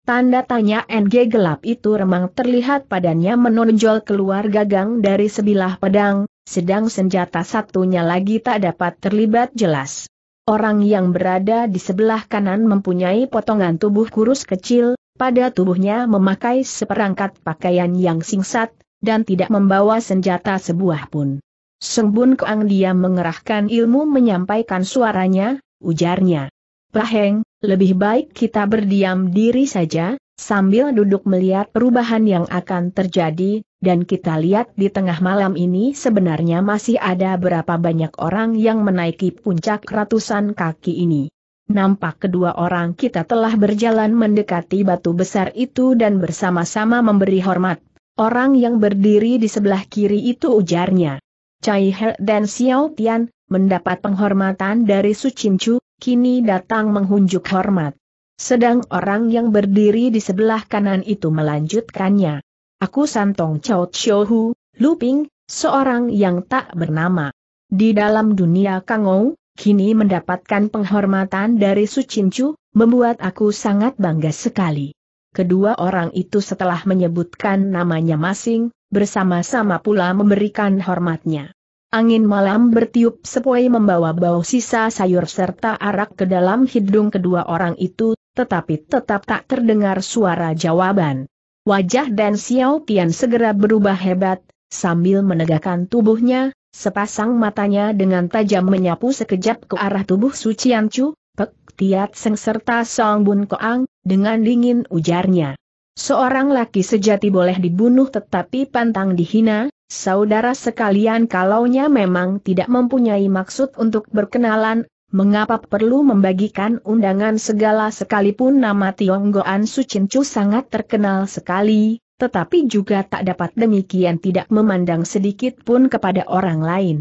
Tanda tanya NG gelap itu remang terlihat padanya menonjol keluar gagang dari sebilah pedang, sedang senjata satunya lagi tak dapat terlibat jelas. Orang yang berada di sebelah kanan mempunyai potongan tubuh kurus kecil, pada tubuhnya memakai seperangkat pakaian yang singkat, dan tidak membawa senjata sebuah pun. Sembun Keang dia mengerahkan ilmu menyampaikan suaranya, ujarnya. Paheng, lebih baik kita berdiam diri saja, sambil duduk melihat perubahan yang akan terjadi, dan kita lihat di tengah malam ini sebenarnya masih ada berapa banyak orang yang menaiki puncak ratusan kaki ini. Nampak kedua orang kita telah berjalan mendekati batu besar itu dan bersama-sama memberi hormat. Orang yang berdiri di sebelah kiri itu ujarnya. Cai He dan Xiao Tian, mendapat penghormatan dari Su Chu, kini datang menghunjuk hormat. Sedang orang yang berdiri di sebelah kanan itu melanjutkannya. Aku Santong Chao Chou Hu, Lu Ping, seorang yang tak bernama. Di dalam dunia Kangou, kini mendapatkan penghormatan dari Sucincu, membuat aku sangat bangga sekali. Kedua orang itu setelah menyebutkan namanya masing, bersama-sama pula memberikan hormatnya. Angin malam bertiup sepoi membawa bau sisa sayur serta arak ke dalam hidung kedua orang itu, tetapi tetap tak terdengar suara jawaban. Wajah Dan Xiao Tian segera berubah hebat, sambil menegakkan tubuhnya, Sepasang matanya dengan tajam menyapu sekejap ke arah tubuh Sucian Chu, Pek Tiat Seng serta Song Bun Koang, dengan dingin ujarnya. Seorang laki sejati boleh dibunuh tetapi pantang dihina, saudara sekalian kalaunya memang tidak mempunyai maksud untuk berkenalan, mengapa perlu membagikan undangan segala sekalipun nama Tionggoan Su Chu sangat terkenal sekali, tetapi juga tak dapat demikian tidak memandang sedikit pun kepada orang lain.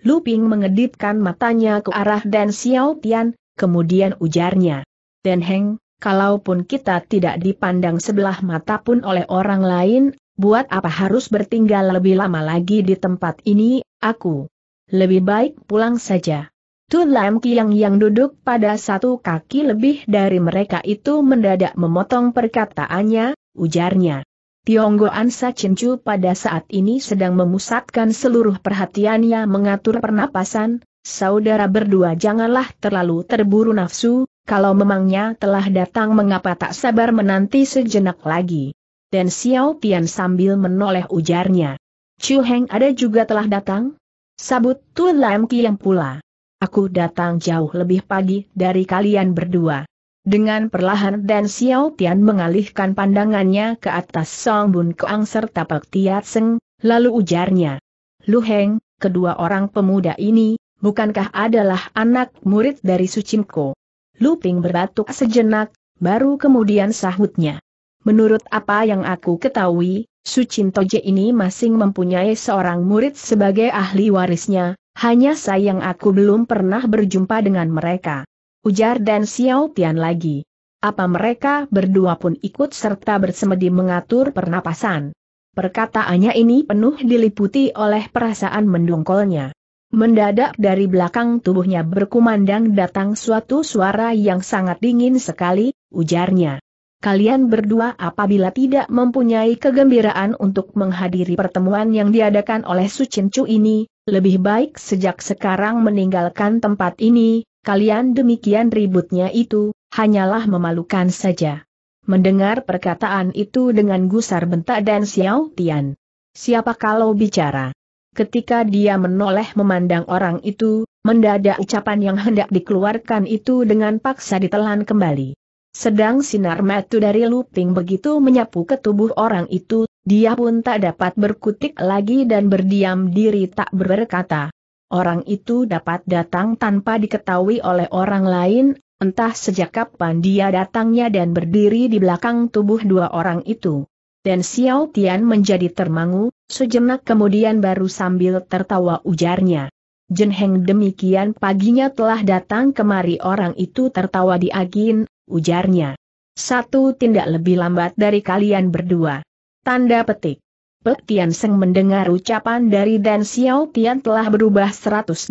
Lu mengedipkan matanya ke arah Dan Xiao Tian, kemudian ujarnya. Dan Heng, kalaupun kita tidak dipandang sebelah mata pun oleh orang lain, buat apa harus bertinggal lebih lama lagi di tempat ini, aku. Lebih baik pulang saja. Tu Lam Kiang yang duduk pada satu kaki lebih dari mereka itu mendadak memotong perkataannya, ujarnya. Tionggoan Cincu pada saat ini sedang memusatkan seluruh perhatiannya mengatur pernapasan, saudara berdua janganlah terlalu terburu nafsu, kalau memangnya telah datang mengapa tak sabar menanti sejenak lagi. Dan Xiao Tian sambil menoleh ujarnya. Chu Heng ada juga telah datang? Sabut Tu Lam Kiang pula. Aku datang jauh lebih pagi dari kalian berdua. Dengan perlahan Dan Xiao Tian mengalihkan pandangannya ke atas Song Bun Keang serta Pek Tiat Seng, lalu ujarnya. Lu Heng, kedua orang pemuda ini, bukankah adalah anak murid dari Sucimko? Ping berbatuk sejenak, baru kemudian sahutnya. Menurut apa yang aku ketahui, Toje ini masing mempunyai seorang murid sebagai ahli warisnya, hanya sayang aku belum pernah berjumpa dengan mereka ujar Dan Xiao Tian lagi. Apa mereka berdua pun ikut serta bersemedi mengatur pernapasan. Perkataannya ini penuh diliputi oleh perasaan mendongkolnya. Mendadak dari belakang tubuhnya berkumandang datang suatu suara yang sangat dingin sekali, ujarnya. Kalian berdua apabila tidak mempunyai kegembiraan untuk menghadiri pertemuan yang diadakan oleh Su Chu ini, lebih baik sejak sekarang meninggalkan tempat ini, kalian demikian ributnya itu, hanyalah memalukan saja. Mendengar perkataan itu dengan gusar bentak dan Xiao Tian. Siapa kalau bicara? Ketika dia menoleh memandang orang itu, mendadak ucapan yang hendak dikeluarkan itu dengan paksa ditelan kembali. Sedang sinar matu dari Luping begitu menyapu ke tubuh orang itu, dia pun tak dapat berkutik lagi dan berdiam diri tak berkata orang itu dapat datang tanpa diketahui oleh orang lain, entah sejak kapan dia datangnya dan berdiri di belakang tubuh dua orang itu. Dan Xiao Tian menjadi termangu, sejenak kemudian baru sambil tertawa ujarnya. Jen Heng demikian paginya telah datang kemari orang itu tertawa di diagin, ujarnya. Satu tindak lebih lambat dari kalian berdua. Tanda petik. Pek Tian Seng mendengar ucapan dari Dan Xiao Tian telah berubah 180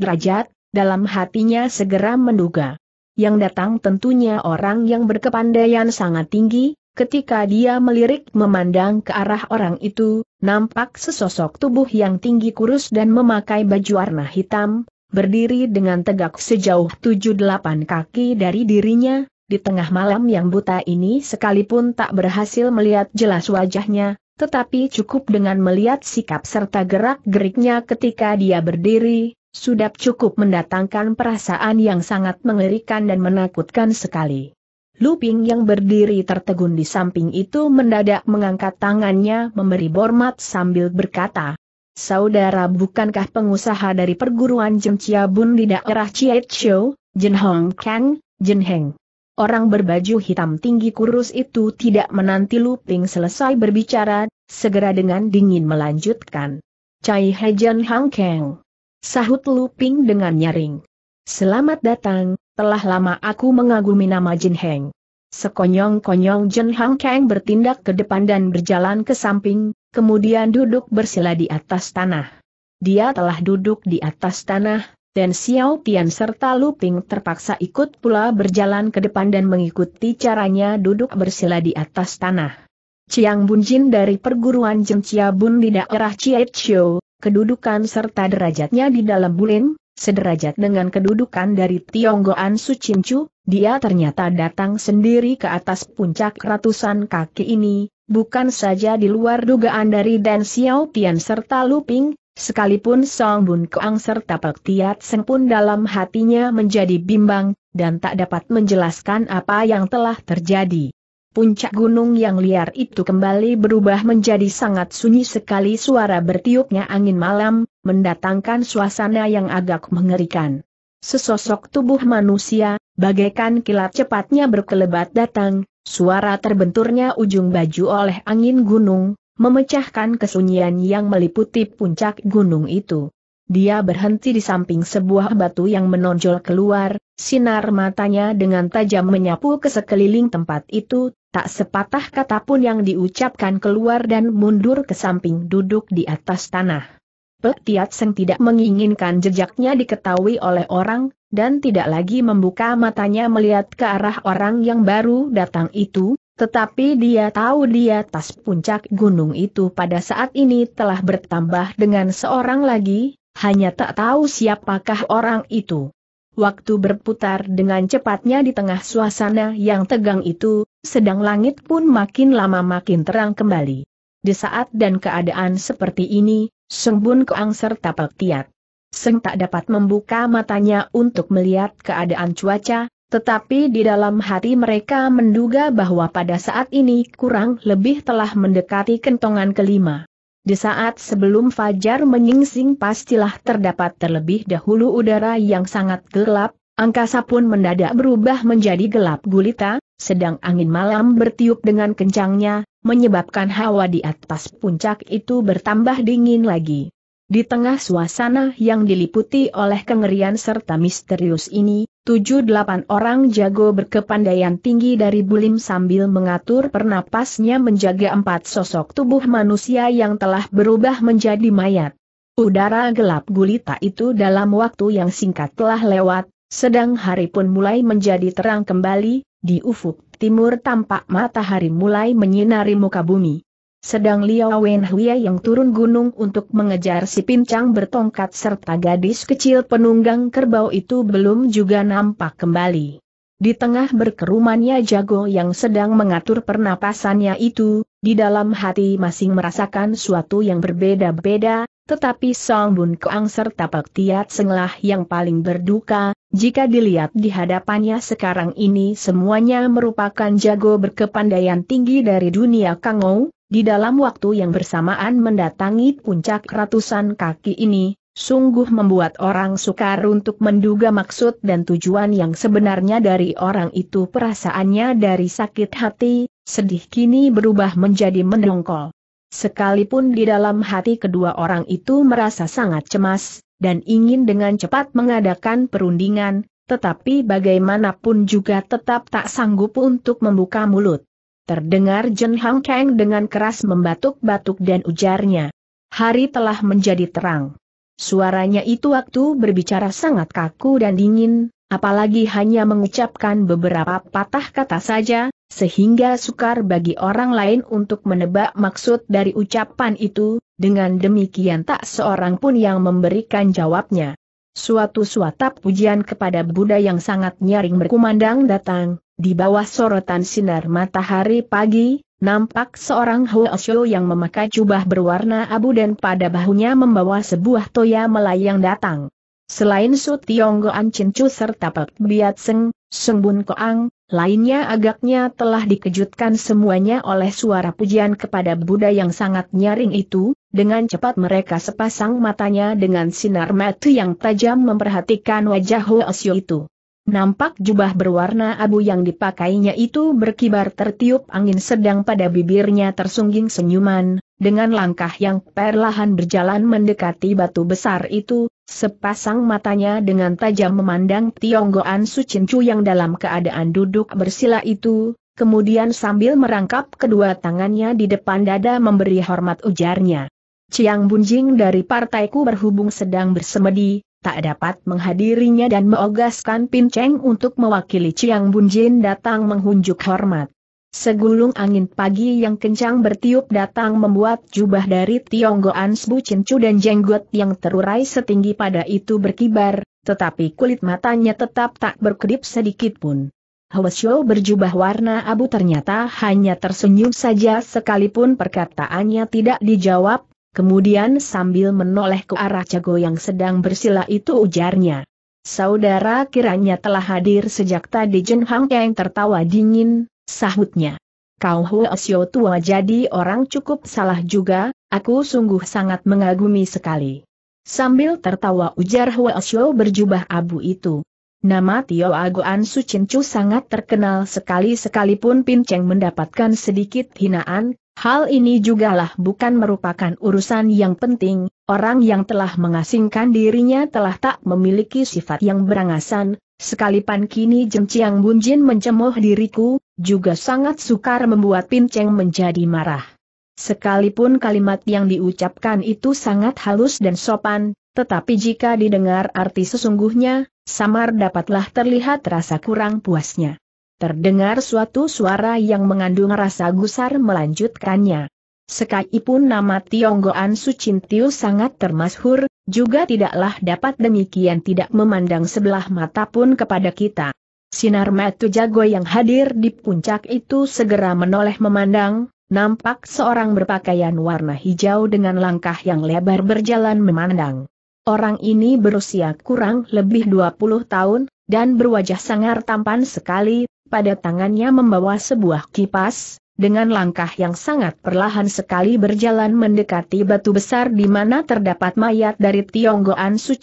derajat, dalam hatinya segera menduga. Yang datang tentunya orang yang berkepandaian sangat tinggi, ketika dia melirik memandang ke arah orang itu, nampak sesosok tubuh yang tinggi kurus dan memakai baju warna hitam, berdiri dengan tegak sejauh 78 kaki dari dirinya, di tengah malam yang buta ini sekalipun tak berhasil melihat jelas wajahnya, tetapi cukup dengan melihat sikap serta gerak-geriknya ketika dia berdiri, sudah cukup mendatangkan perasaan yang sangat mengerikan dan menakutkan sekali. Luping yang berdiri tertegun di samping itu mendadak mengangkat tangannya memberi hormat sambil berkata, Saudara bukankah pengusaha dari perguruan Jeng Chia Bun di daerah Chiet Show, Jen Hong Kang, Jen Heng? Orang berbaju hitam tinggi kurus itu tidak menanti Luping selesai berbicara, segera dengan dingin melanjutkan. Cai Hejan Hang Keng. Sahut Luping dengan nyaring. Selamat datang, telah lama aku mengagumi nama Jin Heng. Sekonyong-konyong Jin Hang Kang bertindak ke depan dan berjalan ke samping, kemudian duduk bersila di atas tanah. Dia telah duduk di atas tanah, dan Xiao Tian serta Lu Ping terpaksa ikut pula berjalan ke depan dan mengikuti caranya duduk bersila di atas tanah. Chiang Bunjin dari perguruan Jeng Chia Bun di daerah Chiet Chiu, kedudukan serta derajatnya di dalam Bulin, sederajat dengan kedudukan dari Tionggoan Su Chu, dia ternyata datang sendiri ke atas puncak ratusan kaki ini, bukan saja di luar dugaan dari Dan Xiao Tian serta Lu Ping, Sekalipun Song Bun Koang serta Pek Tiat Seng pun dalam hatinya menjadi bimbang, dan tak dapat menjelaskan apa yang telah terjadi. Puncak gunung yang liar itu kembali berubah menjadi sangat sunyi sekali suara bertiupnya angin malam, mendatangkan suasana yang agak mengerikan. Sesosok tubuh manusia, bagaikan kilat cepatnya berkelebat datang, suara terbenturnya ujung baju oleh angin gunung, memecahkan kesunyian yang meliputi puncak gunung itu. Dia berhenti di samping sebuah batu yang menonjol keluar, sinar matanya dengan tajam menyapu ke sekeliling tempat itu, tak sepatah kata pun yang diucapkan keluar dan mundur ke samping duduk di atas tanah. Pek Tiat Seng tidak menginginkan jejaknya diketahui oleh orang, dan tidak lagi membuka matanya melihat ke arah orang yang baru datang itu, tetapi dia tahu di atas puncak gunung itu pada saat ini telah bertambah dengan seorang lagi, hanya tak tahu siapakah orang itu. Waktu berputar dengan cepatnya di tengah suasana yang tegang itu, sedang langit pun makin lama makin terang kembali. Di saat dan keadaan seperti ini, Sengbun Keang serta Pek Tiat. Seng tak dapat membuka matanya untuk melihat keadaan cuaca, tetapi di dalam hati mereka menduga bahwa pada saat ini kurang lebih telah mendekati kentongan kelima. Di saat sebelum fajar menyingsing pastilah terdapat terlebih dahulu udara yang sangat gelap, angkasa pun mendadak berubah menjadi gelap gulita, sedang angin malam bertiup dengan kencangnya, menyebabkan hawa di atas puncak itu bertambah dingin lagi. Di tengah suasana yang diliputi oleh kengerian serta misterius ini, tujuh delapan orang jago berkepandaian tinggi dari Bulim sambil mengatur pernapasnya menjaga empat sosok tubuh manusia yang telah berubah menjadi mayat. Udara gelap gulita itu dalam waktu yang singkat telah lewat, sedang hari pun mulai menjadi terang kembali, di ufuk timur tampak matahari mulai menyinari muka bumi. Sedang Liao Wenhui yang turun gunung untuk mengejar si pincang bertongkat serta gadis kecil penunggang kerbau itu belum juga nampak kembali. Di tengah berkerumannya jago yang sedang mengatur pernapasannya itu, di dalam hati masing merasakan suatu yang berbeda-beda, tetapi Song Bun Kuang serta Pak Tiat Senglah yang paling berduka, jika dilihat di hadapannya sekarang ini semuanya merupakan jago berkepandaian tinggi dari dunia Kangou, di dalam waktu yang bersamaan mendatangi puncak ratusan kaki ini, sungguh membuat orang sukar untuk menduga maksud dan tujuan yang sebenarnya dari orang itu perasaannya dari sakit hati, sedih kini berubah menjadi mendongkol. Sekalipun di dalam hati kedua orang itu merasa sangat cemas, dan ingin dengan cepat mengadakan perundingan, tetapi bagaimanapun juga tetap tak sanggup untuk membuka mulut. Terdengar Jen Hang Kang dengan keras membatuk-batuk dan ujarnya. Hari telah menjadi terang. Suaranya itu waktu berbicara sangat kaku dan dingin, apalagi hanya mengucapkan beberapa patah kata saja, sehingga sukar bagi orang lain untuk menebak maksud dari ucapan itu, dengan demikian tak seorang pun yang memberikan jawabnya. Suatu suatap pujian kepada Buddha yang sangat nyaring berkumandang datang, di bawah sorotan sinar matahari pagi, nampak seorang Hoesyo yang memakai jubah berwarna abu dan pada bahunya membawa sebuah toya melayang datang. Selain Su Tionggoan Cincu serta Pek Biat Seng, Seng Bun Koang, lainnya agaknya telah dikejutkan semuanya oleh suara pujian kepada Buddha yang sangat nyaring itu, dengan cepat mereka sepasang matanya dengan sinar mata yang tajam memperhatikan wajah Hoesyo itu. Nampak jubah berwarna abu yang dipakainya itu berkibar tertiup angin sedang pada bibirnya tersungging senyuman, dengan langkah yang perlahan berjalan mendekati batu besar itu, sepasang matanya dengan tajam memandang Tionggoan Sucincu yang dalam keadaan duduk bersila itu, kemudian sambil merangkap kedua tangannya di depan dada memberi hormat ujarnya. Ciang Bunjing dari partaiku berhubung sedang bersemedi, tak dapat menghadirinya dan meogaskan Pin Cheng untuk mewakili Chiang Bun Jin datang menghunjuk hormat. Segulung angin pagi yang kencang bertiup datang membuat jubah dari Chin Chu dan jenggot yang terurai setinggi pada itu berkibar, tetapi kulit matanya tetap tak berkedip sedikit pun. Hwasyo berjubah warna abu ternyata hanya tersenyum saja sekalipun perkataannya tidak dijawab, Kemudian sambil menoleh ke arah Cago yang sedang bersila itu ujarnya. Saudara kiranya telah hadir sejak tadi Jen Hang yang tertawa dingin, sahutnya. Kau Huasyo tua jadi orang cukup salah juga, aku sungguh sangat mengagumi sekali. Sambil tertawa ujar Huasyo berjubah abu itu. Nama Tio Agoan Sucincu sangat terkenal sekali sekalipun Pinceng mendapatkan sedikit hinaan, hal ini jugalah bukan merupakan urusan yang penting, orang yang telah mengasingkan dirinya telah tak memiliki sifat yang berangasan, Sekalipun kini Jeng Bunjin mencemooh diriku, juga sangat sukar membuat Pinceng menjadi marah. Sekalipun kalimat yang diucapkan itu sangat halus dan sopan, tetapi jika didengar arti sesungguhnya, samar dapatlah terlihat rasa kurang puasnya. Terdengar suatu suara yang mengandung rasa gusar melanjutkannya. Sekalipun nama Tionggoan Sucintiu sangat termasyhur, juga tidaklah dapat demikian tidak memandang sebelah mata pun kepada kita. Sinar mata jago yang hadir di puncak itu segera menoleh memandang, nampak seorang berpakaian warna hijau dengan langkah yang lebar berjalan memandang. Orang ini berusia kurang lebih 20 tahun, dan berwajah sangar tampan sekali, pada tangannya membawa sebuah kipas, dengan langkah yang sangat perlahan sekali berjalan mendekati batu besar di mana terdapat mayat dari Tionggoan Su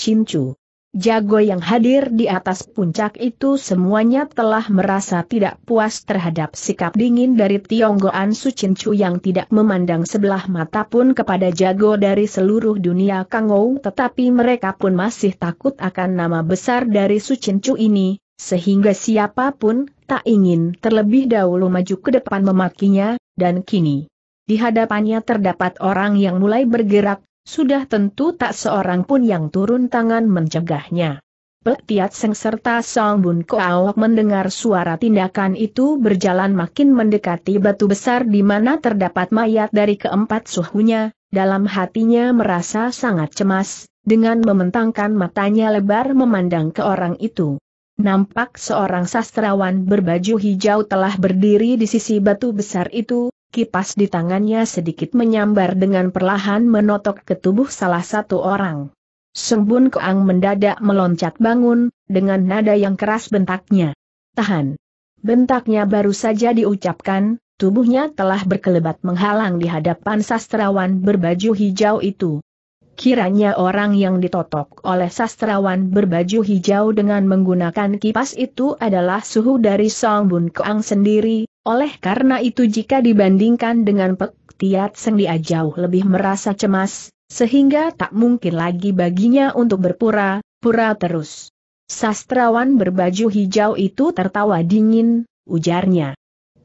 Jago yang hadir di atas puncak itu semuanya telah merasa tidak puas terhadap sikap dingin dari Tionggoan Sucin Chu yang tidak memandang sebelah mata pun kepada jago dari seluruh dunia Kangou tetapi mereka pun masih takut akan nama besar dari Sucin Chu ini, sehingga siapapun tak ingin terlebih dahulu maju ke depan memakinya, dan kini. Di hadapannya terdapat orang yang mulai bergerak, sudah tentu tak seorang pun yang turun tangan mencegahnya. Pek Tiat Seng serta Song Bun Koaok mendengar suara tindakan itu berjalan makin mendekati batu besar di mana terdapat mayat dari keempat suhunya, dalam hatinya merasa sangat cemas, dengan mementangkan matanya lebar memandang ke orang itu. Nampak seorang sastrawan berbaju hijau telah berdiri di sisi batu besar itu, kipas di tangannya sedikit menyambar dengan perlahan menotok ke tubuh salah satu orang. Sembun Keang mendadak meloncat bangun, dengan nada yang keras bentaknya. Tahan. Bentaknya baru saja diucapkan, tubuhnya telah berkelebat menghalang di hadapan sastrawan berbaju hijau itu. Kiranya orang yang ditotok oleh sastrawan berbaju hijau dengan menggunakan kipas itu adalah suhu dari Song Bun Keang sendiri, oleh karena itu jika dibandingkan dengan Pek Tiat Seng dia jauh lebih merasa cemas, sehingga tak mungkin lagi baginya untuk berpura-pura terus. Sastrawan berbaju hijau itu tertawa dingin, ujarnya.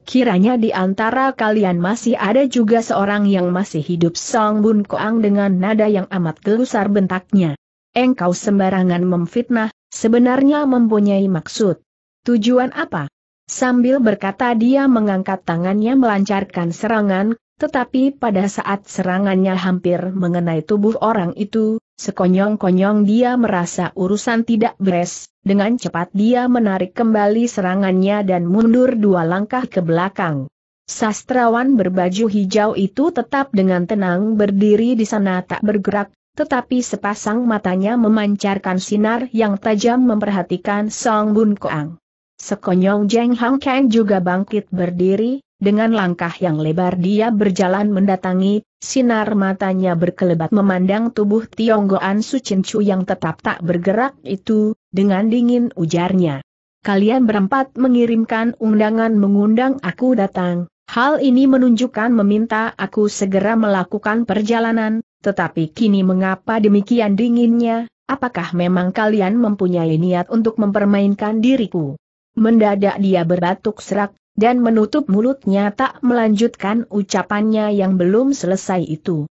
Kiranya di antara kalian masih ada juga seorang yang masih hidup Song Bun Koang dengan nada yang amat gelusar bentaknya. Engkau sembarangan memfitnah, sebenarnya mempunyai maksud. Tujuan apa? Sambil berkata dia mengangkat tangannya melancarkan serangan, tetapi pada saat serangannya hampir mengenai tubuh orang itu, sekonyong-konyong dia merasa urusan tidak beres, dengan cepat dia menarik kembali serangannya dan mundur dua langkah ke belakang. Sastrawan berbaju hijau itu tetap dengan tenang berdiri di sana tak bergerak, tetapi sepasang matanya memancarkan sinar yang tajam memperhatikan Song Bun Koang. Sekonyong Jeng Hang Kang juga bangkit berdiri, dengan langkah yang lebar dia berjalan mendatangi, sinar matanya berkelebat memandang tubuh Tionggoan Su Chu yang tetap tak bergerak itu, dengan dingin ujarnya. Kalian berempat mengirimkan undangan mengundang aku datang, hal ini menunjukkan meminta aku segera melakukan perjalanan, tetapi kini mengapa demikian dinginnya, apakah memang kalian mempunyai niat untuk mempermainkan diriku? Mendadak dia berbatuk serak, dan menutup mulutnya tak melanjutkan ucapannya yang belum selesai itu.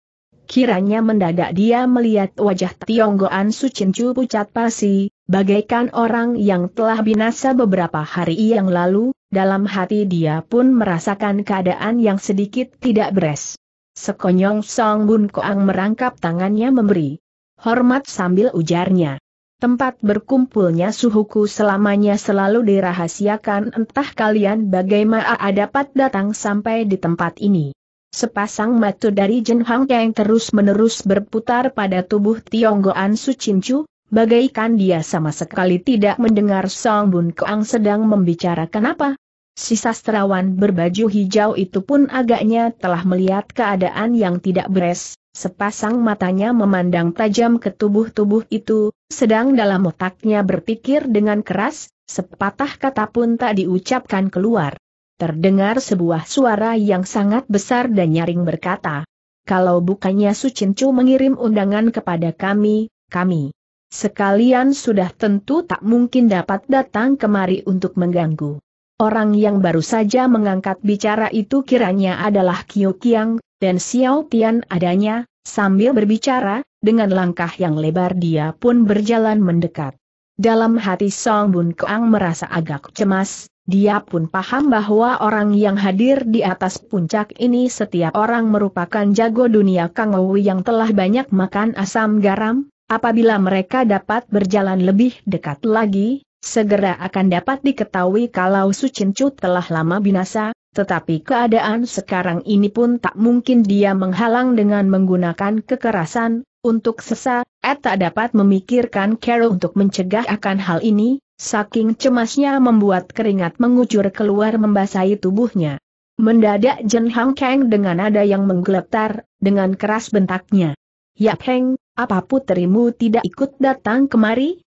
Kiranya mendadak dia melihat wajah Tionggoan Sucincu pucat pasi, bagaikan orang yang telah binasa beberapa hari yang lalu, dalam hati dia pun merasakan keadaan yang sedikit tidak beres. Sekonyong Song Bun Koang merangkap tangannya memberi hormat sambil ujarnya. Tempat berkumpulnya suhuku selamanya selalu dirahasiakan entah kalian bagaimana dapat datang sampai di tempat ini. Sepasang mata dari Jen Hang yang terus-menerus berputar pada tubuh Tionggoan Su Cincu, bagaikan dia sama sekali tidak mendengar Song Bun Keang sedang membicarakan apa. Si sastrawan berbaju hijau itu pun agaknya telah melihat keadaan yang tidak beres, Sepasang matanya memandang tajam ke tubuh-tubuh itu, sedang dalam otaknya berpikir dengan keras, sepatah kata pun tak diucapkan keluar. Terdengar sebuah suara yang sangat besar dan nyaring berkata, kalau bukannya Su Cincu mengirim undangan kepada kami, kami sekalian sudah tentu tak mungkin dapat datang kemari untuk mengganggu. Orang yang baru saja mengangkat bicara itu kiranya adalah Kiu Kiang, dan Xiao Tian adanya, Sambil berbicara, dengan langkah yang lebar dia pun berjalan mendekat. Dalam hati Song Bun Keang merasa agak cemas, dia pun paham bahwa orang yang hadir di atas puncak ini setiap orang merupakan jago dunia Kang Wu yang telah banyak makan asam garam, apabila mereka dapat berjalan lebih dekat lagi, segera akan dapat diketahui kalau Su Chin Chu telah lama binasa, tetapi keadaan sekarang ini pun tak mungkin dia menghalang dengan menggunakan kekerasan, untuk sesa, Ed tak dapat memikirkan Carol untuk mencegah akan hal ini, saking cemasnya membuat keringat mengucur keluar membasahi tubuhnya. Mendadak Jen Hang Kang dengan nada yang menggeletar, dengan keras bentaknya. Yap Heng, apa terimu tidak ikut datang kemari?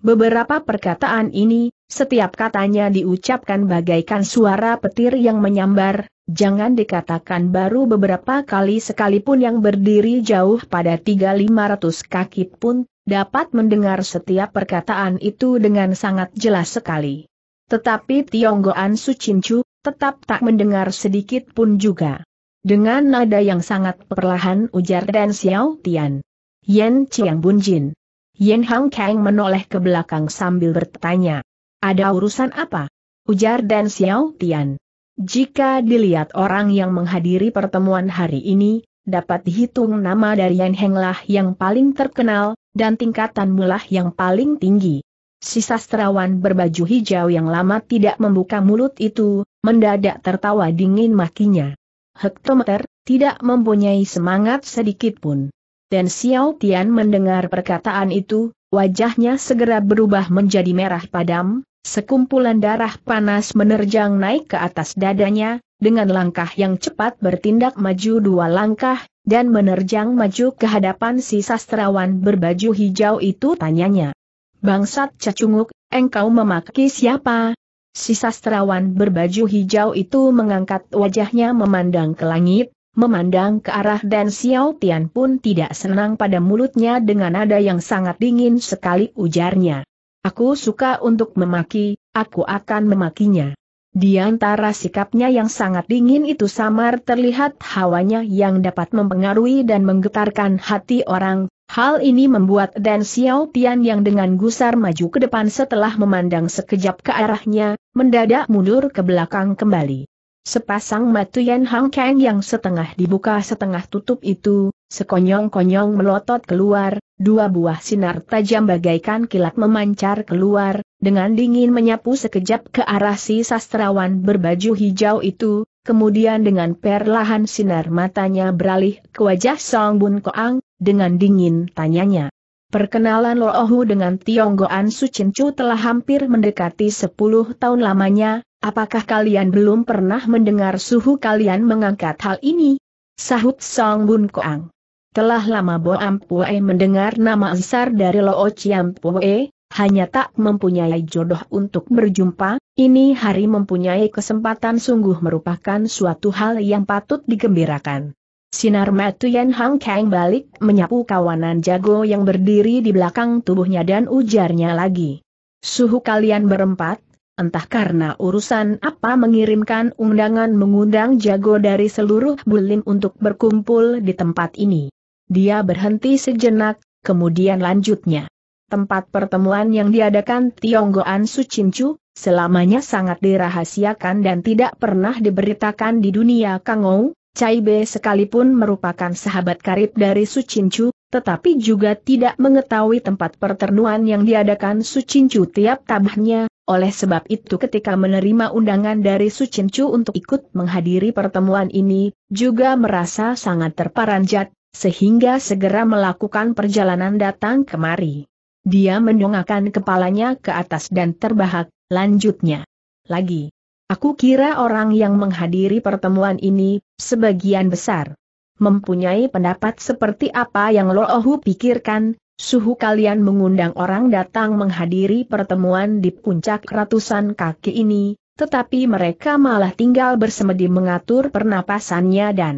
Beberapa perkataan ini, setiap katanya diucapkan bagaikan suara petir yang menyambar, jangan dikatakan baru beberapa kali sekalipun yang berdiri jauh pada ratus kaki pun, dapat mendengar setiap perkataan itu dengan sangat jelas sekali. Tetapi Tionggoan Sucincu, tetap tak mendengar sedikit pun juga. Dengan nada yang sangat perlahan ujar dan Xiao Tian. Yen Chiang Bunjin. Yen Hang Kang menoleh ke belakang sambil bertanya. Ada urusan apa? Ujar Dan Xiao Tian. Jika dilihat orang yang menghadiri pertemuan hari ini, dapat dihitung nama dari Yan Heng lah yang paling terkenal, dan tingkatan mulah yang paling tinggi. Si sastrawan berbaju hijau yang lama tidak membuka mulut itu, mendadak tertawa dingin makinya. Hektometer, tidak mempunyai semangat sedikit pun. Dan Xiao Tian mendengar perkataan itu, wajahnya segera berubah menjadi merah padam, Sekumpulan darah panas menerjang naik ke atas dadanya, dengan langkah yang cepat bertindak maju dua langkah, dan menerjang maju ke hadapan si sastrawan berbaju hijau itu tanyanya. Bangsat cacunguk, engkau memaki siapa? Si sastrawan berbaju hijau itu mengangkat wajahnya memandang ke langit, memandang ke arah dan Xiao Tian pun tidak senang pada mulutnya dengan nada yang sangat dingin sekali ujarnya. Aku suka untuk memaki, aku akan memakinya. Di antara sikapnya yang sangat dingin itu samar terlihat hawanya yang dapat mempengaruhi dan menggetarkan hati orang, hal ini membuat Dan Xiao Tian yang dengan gusar maju ke depan setelah memandang sekejap ke arahnya, mendadak mundur ke belakang kembali. Sepasang mata Yan Hang Kang yang setengah dibuka setengah tutup itu, sekonyong-konyong melotot keluar, dua buah sinar tajam bagaikan kilat memancar keluar, dengan dingin menyapu sekejap ke arah si sastrawan berbaju hijau itu, kemudian dengan perlahan sinar matanya beralih ke wajah Song Bun Koang, dengan dingin tanyanya. Perkenalan Lo Ohu dengan Tionggoan Su Chin Chu telah hampir mendekati 10 tahun lamanya, apakah kalian belum pernah mendengar suhu kalian mengangkat hal ini? Sahut Song Bun Koang. Telah lama Bo Ampue mendengar nama besar dari Loo Chiampue, hanya tak mempunyai jodoh untuk berjumpa, ini hari mempunyai kesempatan sungguh merupakan suatu hal yang patut digembirakan. Sinar Yan Hang Kang balik menyapu kawanan jago yang berdiri di belakang tubuhnya dan ujarnya lagi. Suhu kalian berempat, entah karena urusan apa mengirimkan undangan mengundang jago dari seluruh bulim untuk berkumpul di tempat ini. Dia berhenti sejenak, kemudian lanjutnya. Tempat pertemuan yang diadakan Tionggoan Sucincu, selamanya sangat dirahasiakan dan tidak pernah diberitakan di dunia Kangou, Cai Be sekalipun merupakan sahabat karib dari Sucincu, tetapi juga tidak mengetahui tempat pertemuan yang diadakan Sucincu tiap tabahnya, oleh sebab itu ketika menerima undangan dari Sucincu untuk ikut menghadiri pertemuan ini, juga merasa sangat terparanjat, sehingga segera melakukan perjalanan datang kemari. Dia mendongakkan kepalanya ke atas dan terbahak, lanjutnya. Lagi. Aku kira orang yang menghadiri pertemuan ini, sebagian besar, mempunyai pendapat seperti apa yang Lohu pikirkan, suhu kalian mengundang orang datang menghadiri pertemuan di puncak ratusan kaki ini, tetapi mereka malah tinggal bersemedi mengatur pernapasannya dan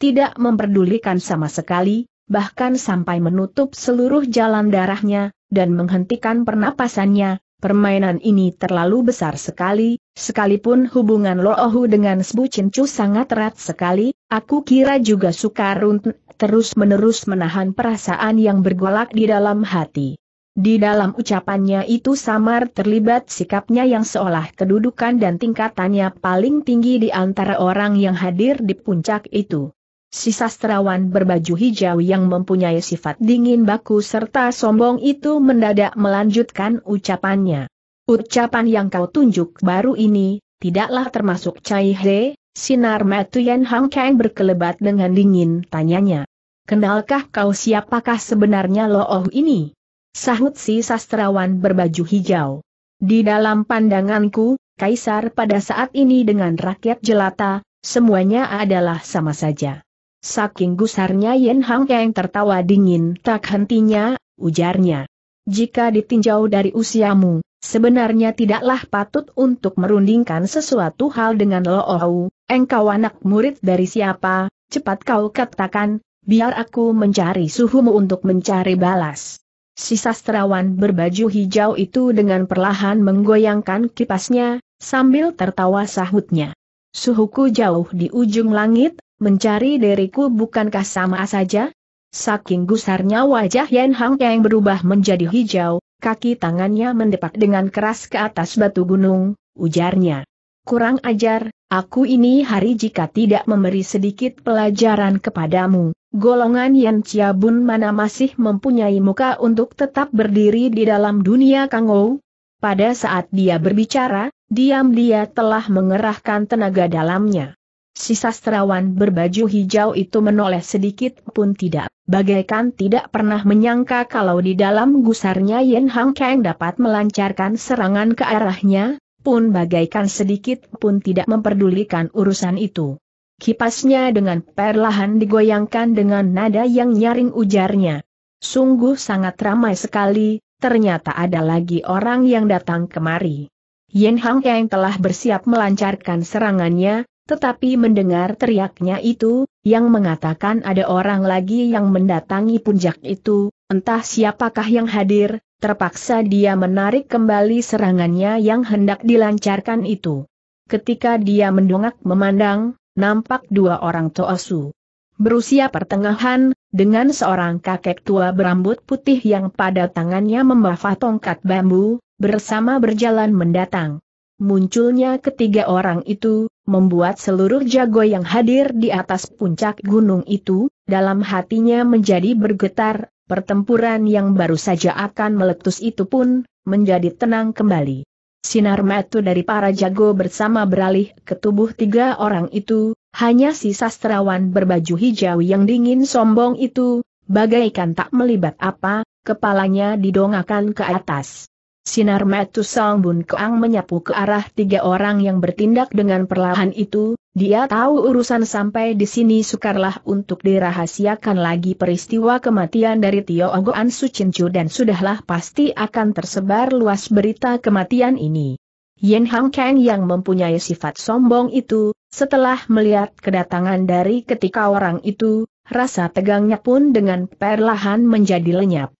tidak memperdulikan sama sekali, bahkan sampai menutup seluruh jalan darahnya, dan menghentikan pernapasannya, permainan ini terlalu besar sekali, sekalipun hubungan Loohu dengan Sbucin Chu sangat erat sekali, aku kira juga sukar untuk terus-menerus menahan perasaan yang bergolak di dalam hati. Di dalam ucapannya itu samar terlibat sikapnya yang seolah kedudukan dan tingkatannya paling tinggi di antara orang yang hadir di puncak itu. Si sastrawan berbaju hijau yang mempunyai sifat dingin baku serta sombong itu mendadak melanjutkan ucapannya. Ucapan yang kau tunjuk baru ini, tidaklah termasuk Cai He, sinar Yan Hang Kang berkelebat dengan dingin tanyanya. Kenalkah kau siapakah sebenarnya Looh ini? Sahut si sastrawan berbaju hijau. Di dalam pandanganku, Kaisar pada saat ini dengan rakyat jelata, semuanya adalah sama saja. Saking gusarnya Yen Hang yang tertawa dingin tak hentinya, ujarnya. Jika ditinjau dari usiamu, sebenarnya tidaklah patut untuk merundingkan sesuatu hal dengan Ohu, engkau anak murid dari siapa, cepat kau katakan, biar aku mencari suhumu untuk mencari balas. Si sastrawan berbaju hijau itu dengan perlahan menggoyangkan kipasnya, sambil tertawa sahutnya. Suhuku jauh di ujung langit, mencari diriku bukankah sama saja? Saking gusarnya wajah Yan Hang yang berubah menjadi hijau, kaki tangannya mendepak dengan keras ke atas batu gunung, ujarnya. Kurang ajar, aku ini hari jika tidak memberi sedikit pelajaran kepadamu, golongan Yan bun mana masih mempunyai muka untuk tetap berdiri di dalam dunia Kangou? Pada saat dia berbicara, diam dia telah mengerahkan tenaga dalamnya. Si sastrawan berbaju hijau itu menoleh sedikit pun tidak, bagaikan tidak pernah menyangka kalau di dalam gusarnya Yen Hang Kang dapat melancarkan serangan ke arahnya, pun bagaikan sedikit pun tidak memperdulikan urusan itu. Kipasnya dengan perlahan digoyangkan dengan nada yang nyaring ujarnya. Sungguh sangat ramai sekali, ternyata ada lagi orang yang datang kemari. Yen Hang Kang telah bersiap melancarkan serangannya, tetapi mendengar teriaknya itu, yang mengatakan ada orang lagi yang mendatangi puncak itu, entah siapakah yang hadir, terpaksa dia menarik kembali serangannya yang hendak dilancarkan itu. Ketika dia mendongak memandang, nampak dua orang Toasu. Berusia pertengahan, dengan seorang kakek tua berambut putih yang pada tangannya membawa tongkat bambu, bersama berjalan mendatang. Munculnya ketiga orang itu, membuat seluruh jago yang hadir di atas puncak gunung itu, dalam hatinya menjadi bergetar, pertempuran yang baru saja akan meletus itu pun, menjadi tenang kembali. Sinar metu dari para jago bersama beralih ke tubuh tiga orang itu, hanya si sastrawan berbaju hijau yang dingin sombong itu, bagaikan tak melibat apa, kepalanya didongakan ke atas. Sinar Metu Bun Keang menyapu ke arah tiga orang yang bertindak dengan perlahan itu, dia tahu urusan sampai di sini sukarlah untuk dirahasiakan lagi peristiwa kematian dari Tio Ogoan Sucincu dan sudahlah pasti akan tersebar luas berita kematian ini. Yen Hang Kang yang mempunyai sifat sombong itu, setelah melihat kedatangan dari ketika orang itu, rasa tegangnya pun dengan perlahan menjadi lenyap.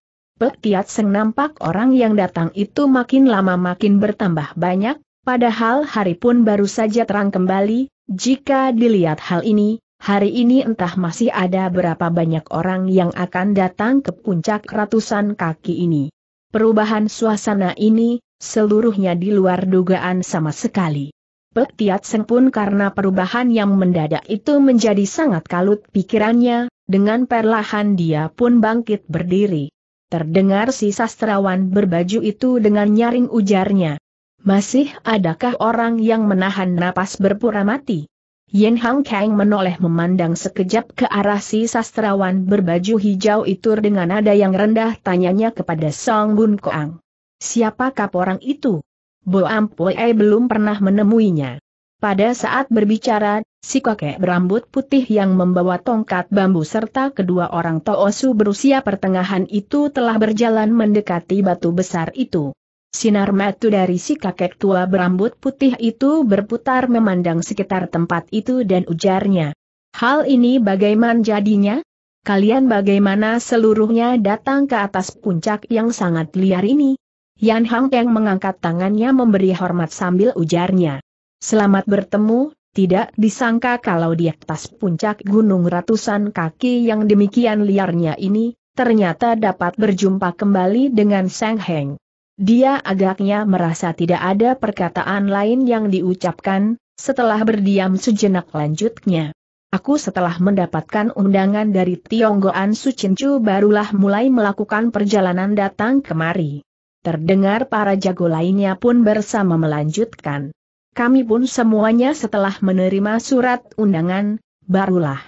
Tiat Seng nampak orang yang datang itu makin lama makin bertambah banyak, padahal hari pun baru saja terang kembali, jika dilihat hal ini, hari ini entah masih ada berapa banyak orang yang akan datang ke puncak ratusan kaki ini. Perubahan suasana ini, seluruhnya di luar dugaan sama sekali. Tiat Seng pun karena perubahan yang mendadak itu menjadi sangat kalut pikirannya, dengan perlahan dia pun bangkit berdiri. Terdengar si sastrawan berbaju itu dengan nyaring ujarnya. Masih adakah orang yang menahan napas berpura mati? Yen Hang Kang menoleh memandang sekejap ke arah si sastrawan berbaju hijau itu dengan nada yang rendah tanyanya kepada Song Bun Koang. Siapakah orang itu? Bo Ampoe belum pernah menemuinya. Pada saat berbicara, Si kakek berambut putih yang membawa tongkat bambu serta kedua orang Toosu berusia pertengahan itu telah berjalan mendekati batu besar itu. Sinar mata dari si kakek tua berambut putih itu berputar memandang sekitar tempat itu dan ujarnya. Hal ini bagaimana jadinya? Kalian bagaimana seluruhnya datang ke atas puncak yang sangat liar ini? Yan Hang Peng mengangkat tangannya memberi hormat sambil ujarnya. Selamat bertemu, tidak disangka kalau di atas puncak gunung ratusan kaki yang demikian liarnya ini, ternyata dapat berjumpa kembali dengan Sang Heng. Dia agaknya merasa tidak ada perkataan lain yang diucapkan, setelah berdiam sejenak lanjutnya. Aku setelah mendapatkan undangan dari Tionggoan Sucincu barulah mulai melakukan perjalanan datang kemari. Terdengar para jago lainnya pun bersama melanjutkan. Kami pun semuanya setelah menerima surat undangan, barulah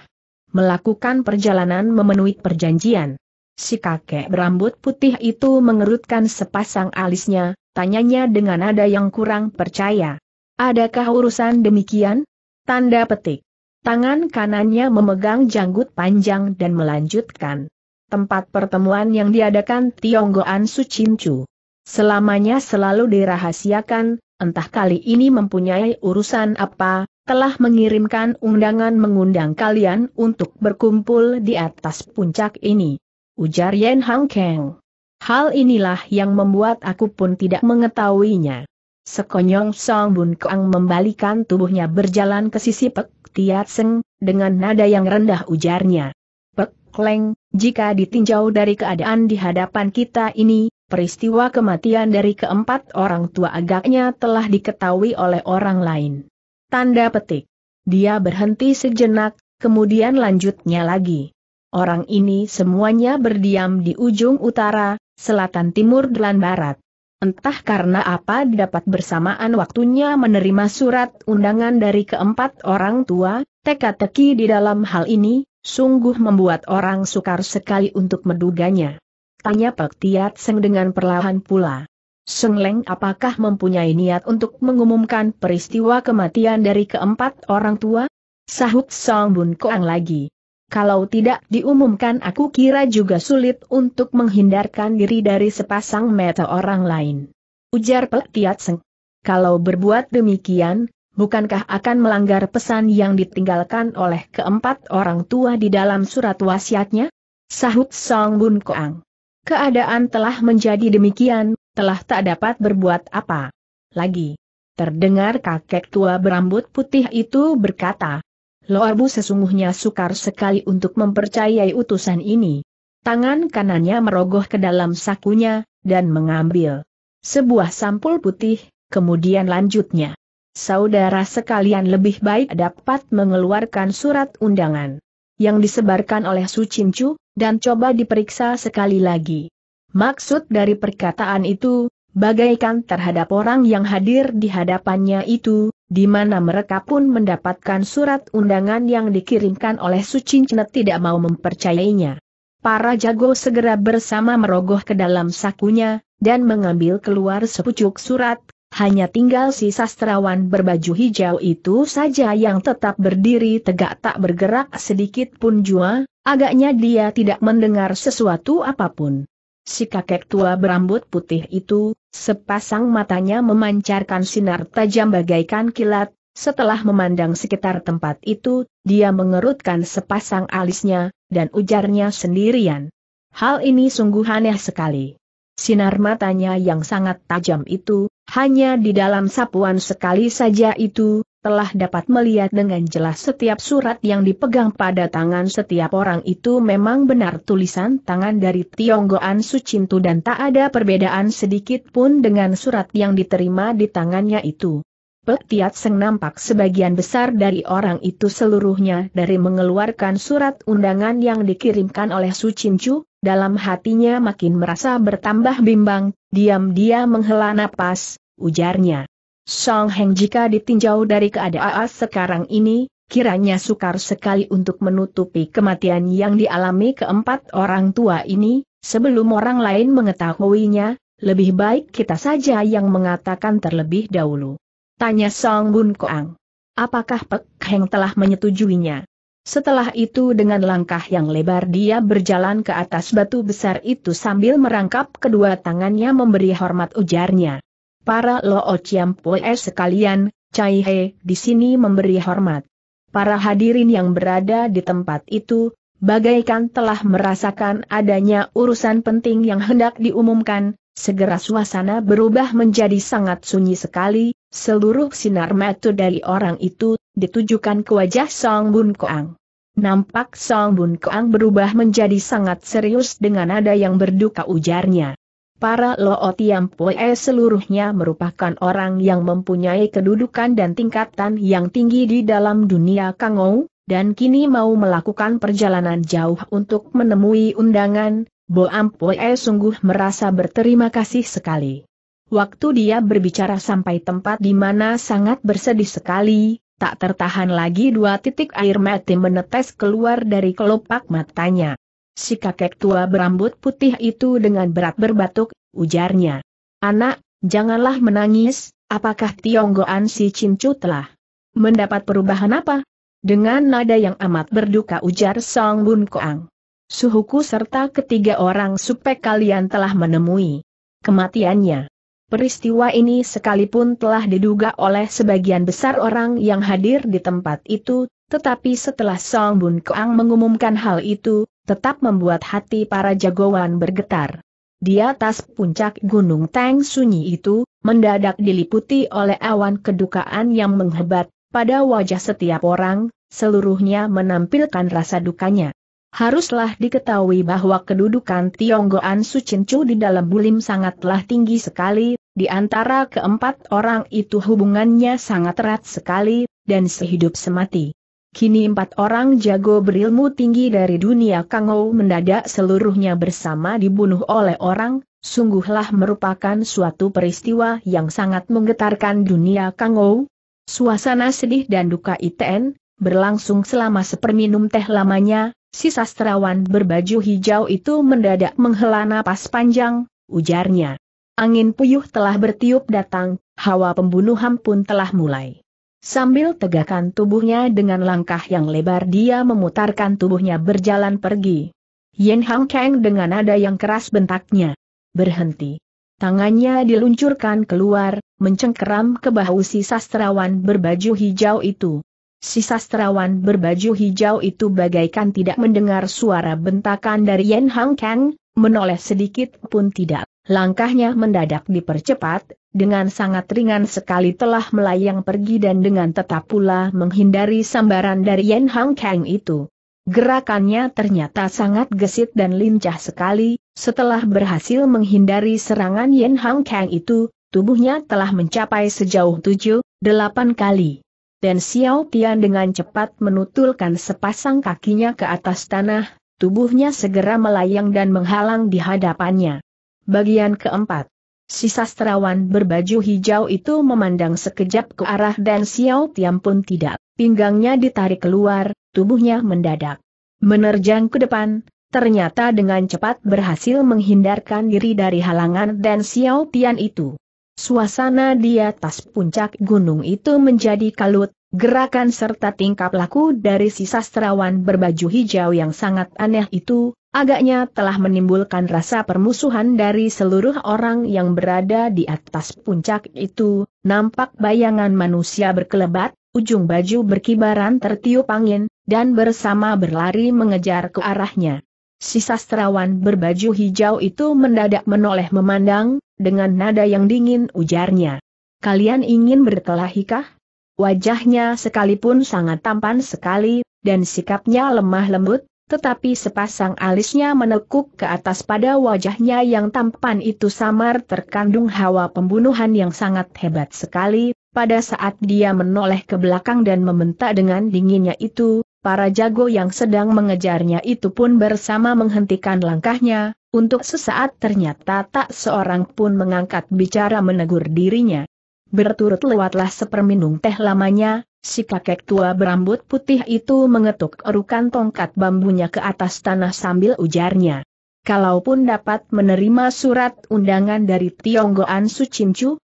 melakukan perjalanan memenuhi perjanjian. Si kakek berambut putih itu mengerutkan sepasang alisnya, tanyanya dengan nada yang kurang percaya. Adakah urusan demikian? Tanda petik. Tangan kanannya memegang janggut panjang dan melanjutkan. Tempat pertemuan yang diadakan Tionggoan Sucincu. Selamanya selalu dirahasiakan, entah kali ini mempunyai urusan apa, telah mengirimkan undangan mengundang kalian untuk berkumpul di atas puncak ini. Ujar Yen Hang Kang. Hal inilah yang membuat aku pun tidak mengetahuinya. Sekonyong Song Bun Kang membalikan tubuhnya berjalan ke sisi Pek Tiat Seng, dengan nada yang rendah ujarnya. Pek Leng, jika ditinjau dari keadaan di hadapan kita ini, peristiwa kematian dari keempat orang tua agaknya telah diketahui oleh orang lain. Tanda petik. Dia berhenti sejenak, kemudian lanjutnya lagi. Orang ini semuanya berdiam di ujung utara, selatan timur dan barat. Entah karena apa dapat bersamaan waktunya menerima surat undangan dari keempat orang tua, teka-teki di dalam hal ini, sungguh membuat orang sukar sekali untuk menduganya. Tanya Pak Tiat Seng dengan perlahan pula. Seng Leng apakah mempunyai niat untuk mengumumkan peristiwa kematian dari keempat orang tua? Sahut Song Bun Koang lagi. Kalau tidak diumumkan aku kira juga sulit untuk menghindarkan diri dari sepasang mata orang lain. Ujar Pak Tiat Seng. Kalau berbuat demikian, bukankah akan melanggar pesan yang ditinggalkan oleh keempat orang tua di dalam surat wasiatnya? Sahut Song Bun Koang. Keadaan telah menjadi demikian, telah tak dapat berbuat apa. Lagi. Terdengar kakek tua berambut putih itu berkata, "Lo abu sesungguhnya sukar sekali untuk mempercayai utusan ini. Tangan kanannya merogoh ke dalam sakunya, dan mengambil sebuah sampul putih, kemudian lanjutnya. Saudara sekalian lebih baik dapat mengeluarkan surat undangan yang disebarkan oleh Su Cincu, dan coba diperiksa sekali lagi. Maksud dari perkataan itu, bagaikan terhadap orang yang hadir di hadapannya itu, di mana mereka pun mendapatkan surat undangan yang dikirimkan oleh Su Cincu tidak mau mempercayainya. Para jago segera bersama merogoh ke dalam sakunya, dan mengambil keluar sepucuk surat, hanya tinggal si sastrawan berbaju hijau itu saja yang tetap berdiri tegak tak bergerak sedikit pun jua, agaknya dia tidak mendengar sesuatu apapun. Si kakek tua berambut putih itu, sepasang matanya memancarkan sinar tajam bagaikan kilat, setelah memandang sekitar tempat itu, dia mengerutkan sepasang alisnya, dan ujarnya sendirian. Hal ini sungguh aneh sekali. Sinar matanya yang sangat tajam itu, hanya di dalam sapuan sekali saja itu, telah dapat melihat dengan jelas setiap surat yang dipegang pada tangan setiap orang itu memang benar tulisan tangan dari Tionggoan Sucintu dan tak ada perbedaan sedikit pun dengan surat yang diterima di tangannya itu. Petiat Seng nampak sebagian besar dari orang itu seluruhnya dari mengeluarkan surat undangan yang dikirimkan oleh Su Chin Chu, dalam hatinya makin merasa bertambah bimbang, diam-diam menghela napas, ujarnya. Song Heng jika ditinjau dari keadaan sekarang ini, kiranya sukar sekali untuk menutupi kematian yang dialami keempat orang tua ini, sebelum orang lain mengetahuinya, lebih baik kita saja yang mengatakan terlebih dahulu. Tanya Song Bun Koang. Apakah Pek Heng telah menyetujuinya? Setelah itu dengan langkah yang lebar dia berjalan ke atas batu besar itu sambil merangkap kedua tangannya memberi hormat ujarnya. Para Loo Chiam Pue sekalian, Cai He di sini memberi hormat. Para hadirin yang berada di tempat itu, bagaikan telah merasakan adanya urusan penting yang hendak diumumkan, Segera suasana berubah menjadi sangat sunyi sekali, seluruh sinar mata dari orang itu ditujukan ke wajah Song Bun Koang. Nampak Song Bun Koang berubah menjadi sangat serius dengan nada yang berduka ujarnya. Para Loo Tiam Poe seluruhnya merupakan orang yang mempunyai kedudukan dan tingkatan yang tinggi di dalam dunia Kangou, dan kini mau melakukan perjalanan jauh untuk menemui undangan, Bo Ampoe sungguh merasa berterima kasih sekali. Waktu dia berbicara sampai tempat di mana sangat bersedih sekali, tak tertahan lagi dua titik air mati menetes keluar dari kelopak matanya. Si kakek tua berambut putih itu dengan berat berbatuk, ujarnya. Anak, janganlah menangis, apakah Tionggoan si Cincu telah mendapat perubahan apa? Dengan nada yang amat berduka ujar Song Bun Koang. Suhuku serta ketiga orang supek kalian telah menemui kematiannya. Peristiwa ini sekalipun telah diduga oleh sebagian besar orang yang hadir di tempat itu, tetapi setelah Song Bun Keang mengumumkan hal itu, tetap membuat hati para jagoan bergetar. Di atas puncak Gunung Tang sunyi itu, mendadak diliputi oleh awan kedukaan yang menghebat, pada wajah setiap orang, seluruhnya menampilkan rasa dukanya. Haruslah diketahui bahwa kedudukan Tionggoan Sucincu di dalam bulim sangatlah tinggi sekali, di antara keempat orang itu hubungannya sangat erat sekali, dan sehidup semati. Kini empat orang jago berilmu tinggi dari dunia Kangou mendadak seluruhnya bersama dibunuh oleh orang, sungguhlah merupakan suatu peristiwa yang sangat menggetarkan dunia Kangou. Suasana sedih dan duka ITN, berlangsung selama seperminum teh lamanya, Si sastrawan berbaju hijau itu mendadak menghela napas panjang, ujarnya. Angin puyuh telah bertiup datang, hawa pembunuhan pun telah mulai. Sambil tegakkan tubuhnya dengan langkah yang lebar dia memutarkan tubuhnya berjalan pergi. Yen Hang Kang dengan nada yang keras bentaknya. Berhenti. Tangannya diluncurkan keluar, mencengkeram ke bahu si sastrawan berbaju hijau itu. Si sastrawan berbaju hijau itu bagaikan tidak mendengar suara bentakan dari Yen Hang Kang, menoleh sedikit pun tidak. Langkahnya mendadak dipercepat, dengan sangat ringan sekali telah melayang pergi dan dengan tetap pula menghindari sambaran dari Yen Hang Kang itu. Gerakannya ternyata sangat gesit dan lincah sekali, setelah berhasil menghindari serangan Yen Hang Kang itu, tubuhnya telah mencapai sejauh tujuh, delapan kali dan Xiao Tian dengan cepat menutulkan sepasang kakinya ke atas tanah, tubuhnya segera melayang dan menghalang di hadapannya. Bagian keempat. Si sastrawan berbaju hijau itu memandang sekejap ke arah dan Xiao Tian pun tidak. Pinggangnya ditarik keluar, tubuhnya mendadak. Menerjang ke depan, ternyata dengan cepat berhasil menghindarkan diri dari halangan dan Xiao Tian itu. Suasana di atas puncak gunung itu menjadi kalut, gerakan serta tingkap laku dari si sastrawan berbaju hijau yang sangat aneh itu, agaknya telah menimbulkan rasa permusuhan dari seluruh orang yang berada di atas puncak itu, nampak bayangan manusia berkelebat, ujung baju berkibaran tertiup angin, dan bersama berlari mengejar ke arahnya. Si sastrawan berbaju hijau itu mendadak menoleh memandang, dengan nada yang dingin ujarnya. Kalian ingin berkelahikah? Wajahnya sekalipun sangat tampan sekali, dan sikapnya lemah lembut, tetapi sepasang alisnya menekuk ke atas pada wajahnya yang tampan itu samar terkandung hawa pembunuhan yang sangat hebat sekali, pada saat dia menoleh ke belakang dan membentak dengan dinginnya itu, para jago yang sedang mengejarnya itu pun bersama menghentikan langkahnya, untuk sesaat ternyata tak seorang pun mengangkat bicara menegur dirinya. Berturut lewatlah seperminung teh lamanya, si kakek tua berambut putih itu mengetuk erukan tongkat bambunya ke atas tanah sambil ujarnya. Kalaupun dapat menerima surat undangan dari Tionggoan Su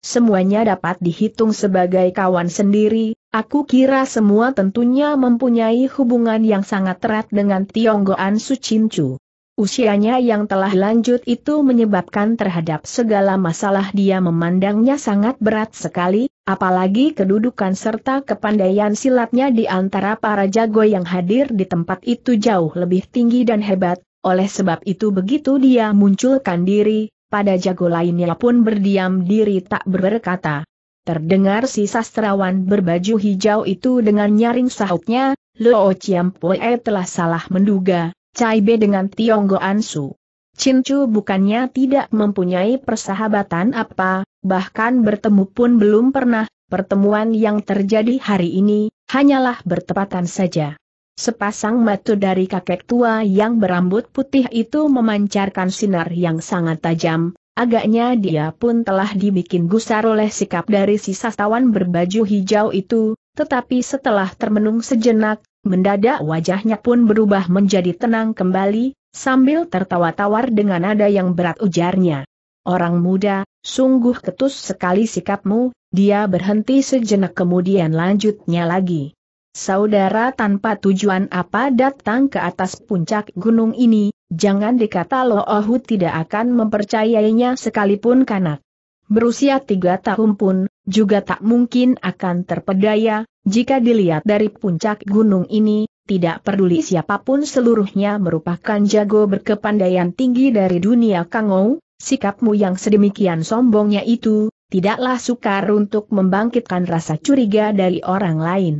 semuanya dapat dihitung sebagai kawan sendiri, Aku kira semua tentunya mempunyai hubungan yang sangat erat dengan Tionggoan Sucincu. Usianya yang telah lanjut itu menyebabkan terhadap segala masalah dia memandangnya sangat berat sekali, apalagi kedudukan serta kepandaian silatnya di antara para jago yang hadir di tempat itu jauh lebih tinggi dan hebat, oleh sebab itu begitu dia munculkan diri, pada jago lainnya pun berdiam diri tak berkata. Terdengar si sastrawan berbaju hijau itu dengan nyaring sahutnya, Luo Chiampue telah salah menduga, Cai Be dengan Tionggo Ansu. Cincu bukannya tidak mempunyai persahabatan apa, bahkan bertemu pun belum pernah, pertemuan yang terjadi hari ini, hanyalah bertepatan saja. Sepasang mata dari kakek tua yang berambut putih itu memancarkan sinar yang sangat tajam, Agaknya dia pun telah dibikin gusar oleh sikap dari si sastawan berbaju hijau itu, tetapi setelah termenung sejenak, mendadak wajahnya pun berubah menjadi tenang kembali, sambil tertawa-tawar dengan nada yang berat ujarnya. Orang muda, sungguh ketus sekali sikapmu, dia berhenti sejenak kemudian lanjutnya lagi. Saudara tanpa tujuan apa datang ke atas puncak gunung ini, Jangan dikata Lo Ohut tidak akan mempercayainya sekalipun kanak. Berusia tiga tahun pun, juga tak mungkin akan terpedaya, jika dilihat dari puncak gunung ini, tidak peduli siapapun seluruhnya merupakan jago berkepandaian tinggi dari dunia Kangou, sikapmu yang sedemikian sombongnya itu, tidaklah sukar untuk membangkitkan rasa curiga dari orang lain.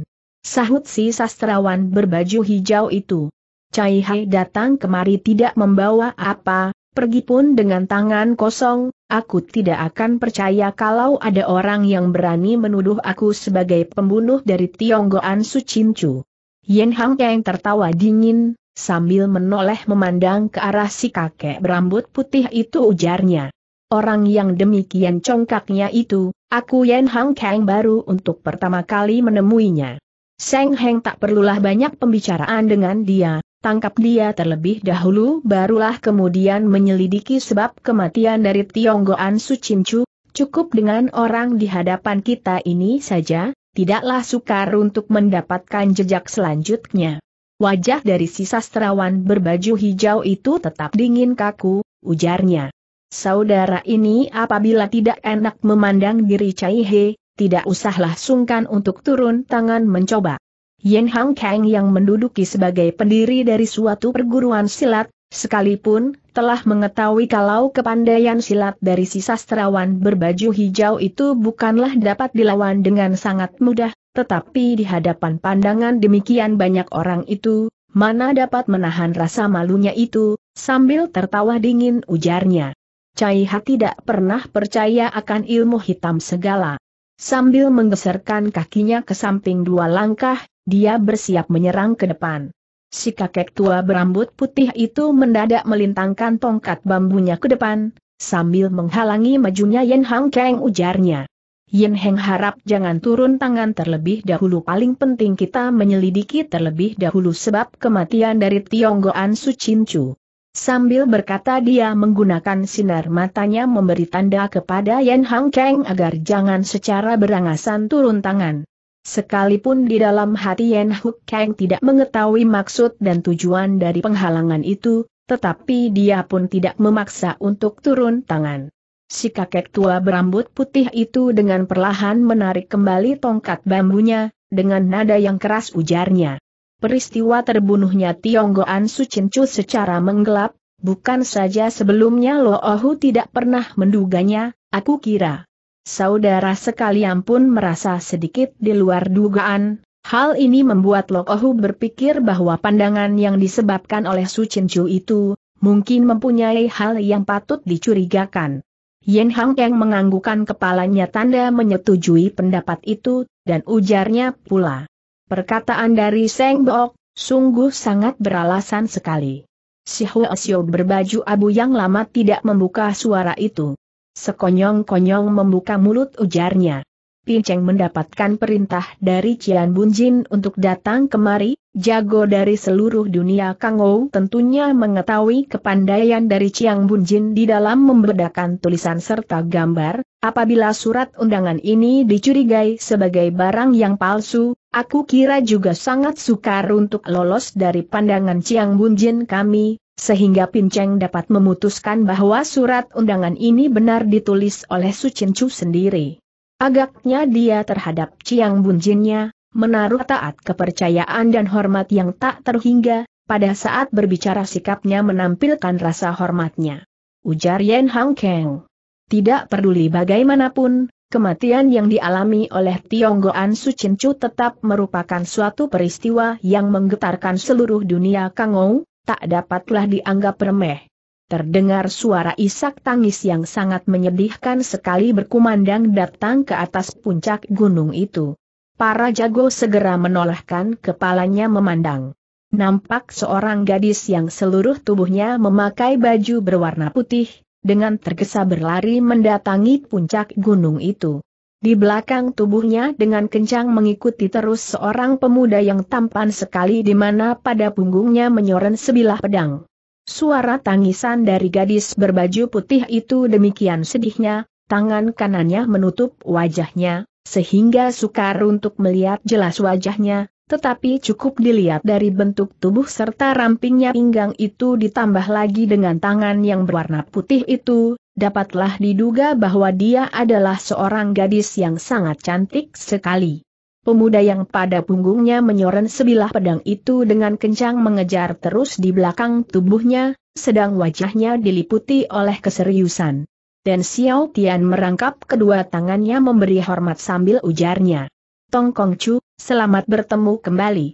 Sahut si sastrawan berbaju hijau itu. Cai Hai datang kemari tidak membawa apa, pergi pun dengan tangan kosong, aku tidak akan percaya kalau ada orang yang berani menuduh aku sebagai pembunuh dari Tionggoan Chu. Yen Hang Kang tertawa dingin, sambil menoleh memandang ke arah si kakek berambut putih itu ujarnya. Orang yang demikian congkaknya itu, aku Yen Hang Kang baru untuk pertama kali menemuinya. Seng Heng tak perlulah banyak pembicaraan dengan dia, Tangkap dia terlebih dahulu barulah kemudian menyelidiki sebab kematian dari Tionggoan Sucincu, cukup dengan orang di hadapan kita ini saja, tidaklah sukar untuk mendapatkan jejak selanjutnya. Wajah dari si sastrawan berbaju hijau itu tetap dingin kaku, ujarnya. Saudara ini apabila tidak enak memandang diri Cai He, tidak usahlah sungkan untuk turun tangan mencoba. Yen Hang Kang yang menduduki sebagai pendiri dari suatu perguruan silat, sekalipun telah mengetahui kalau kepandaian silat dari si sastrawan berbaju hijau itu bukanlah dapat dilawan dengan sangat mudah, tetapi di hadapan pandangan demikian banyak orang itu, mana dapat menahan rasa malunya itu, sambil tertawa dingin ujarnya. Cai Ha tidak pernah percaya akan ilmu hitam segala. Sambil menggeserkan kakinya ke samping dua langkah, dia bersiap menyerang ke depan. Si kakek tua berambut putih itu mendadak melintangkan tongkat bambunya ke depan, sambil menghalangi majunya Yen Hang Kang ujarnya. Yen Heng harap jangan turun tangan terlebih dahulu paling penting kita menyelidiki terlebih dahulu sebab kematian dari Tionggoan Su Chin Chu. Sambil berkata dia menggunakan sinar matanya memberi tanda kepada Yen Hang Kang agar jangan secara berangasan turun tangan. Sekalipun di dalam hati Yen Huk Kang tidak mengetahui maksud dan tujuan dari penghalangan itu, tetapi dia pun tidak memaksa untuk turun tangan. Si kakek tua berambut putih itu dengan perlahan menarik kembali tongkat bambunya, dengan nada yang keras ujarnya. Peristiwa terbunuhnya Tionggoan Sucincu secara menggelap, bukan saja sebelumnya Lo Ohu tidak pernah menduganya, aku kira saudara sekalian pun merasa sedikit di luar dugaan. Hal ini membuat Lokohu berpikir bahwa pandangan yang disebabkan oleh Su Chin Chu itu, mungkin mempunyai hal yang patut dicurigakan. Yen Hang Keng menganggukan kepalanya tanda menyetujui pendapat itu, dan ujarnya pula. Perkataan dari Seng Bok, sungguh sangat beralasan sekali. Si Hua Xiu berbaju abu yang lama tidak membuka suara itu. Sekonyong-konyong membuka mulut ujarnya. Pinceng mendapatkan perintah dari Cian Bunjin untuk datang kemari, jago dari seluruh dunia Kang Kangou tentunya mengetahui kepandaian dari Ciang Bunjin di dalam membedakan tulisan serta gambar, apabila surat undangan ini dicurigai sebagai barang yang palsu, aku kira juga sangat sukar untuk lolos dari pandangan Ciang Bunjin kami, sehingga Pinceng dapat memutuskan bahwa surat undangan ini benar ditulis oleh Su Chin Chu sendiri. Agaknya dia terhadap Chiang Bunjinnya, menaruh taat kepercayaan dan hormat yang tak terhingga, pada saat berbicara sikapnya menampilkan rasa hormatnya. Ujar Yen Hang Kang. Tidak peduli bagaimanapun, kematian yang dialami oleh Goan Su Chin Chu tetap merupakan suatu peristiwa yang menggetarkan seluruh dunia Kangou, tak dapatlah dianggap remeh. Terdengar suara isak tangis yang sangat menyedihkan sekali berkumandang datang ke atas puncak gunung itu. Para jago segera menolehkan kepalanya memandang. Nampak seorang gadis yang seluruh tubuhnya memakai baju berwarna putih, dengan tergesa berlari mendatangi puncak gunung itu. Di belakang tubuhnya dengan kencang mengikuti terus seorang pemuda yang tampan sekali di mana pada punggungnya menyoren sebilah pedang. Suara tangisan dari gadis berbaju putih itu demikian sedihnya, tangan kanannya menutup wajahnya, sehingga sukar untuk melihat jelas wajahnya, tetapi cukup dilihat dari bentuk tubuh serta rampingnya pinggang itu ditambah lagi dengan tangan yang berwarna putih itu, dapatlah diduga bahwa dia adalah seorang gadis yang sangat cantik sekali. Pemuda yang pada punggungnya menyoren sebilah pedang itu dengan kencang mengejar terus di belakang tubuhnya, sedang wajahnya diliputi oleh keseriusan. Dan Xiao Tian merangkap kedua tangannya memberi hormat sambil ujarnya. Tong Kong Chu, selamat bertemu kembali.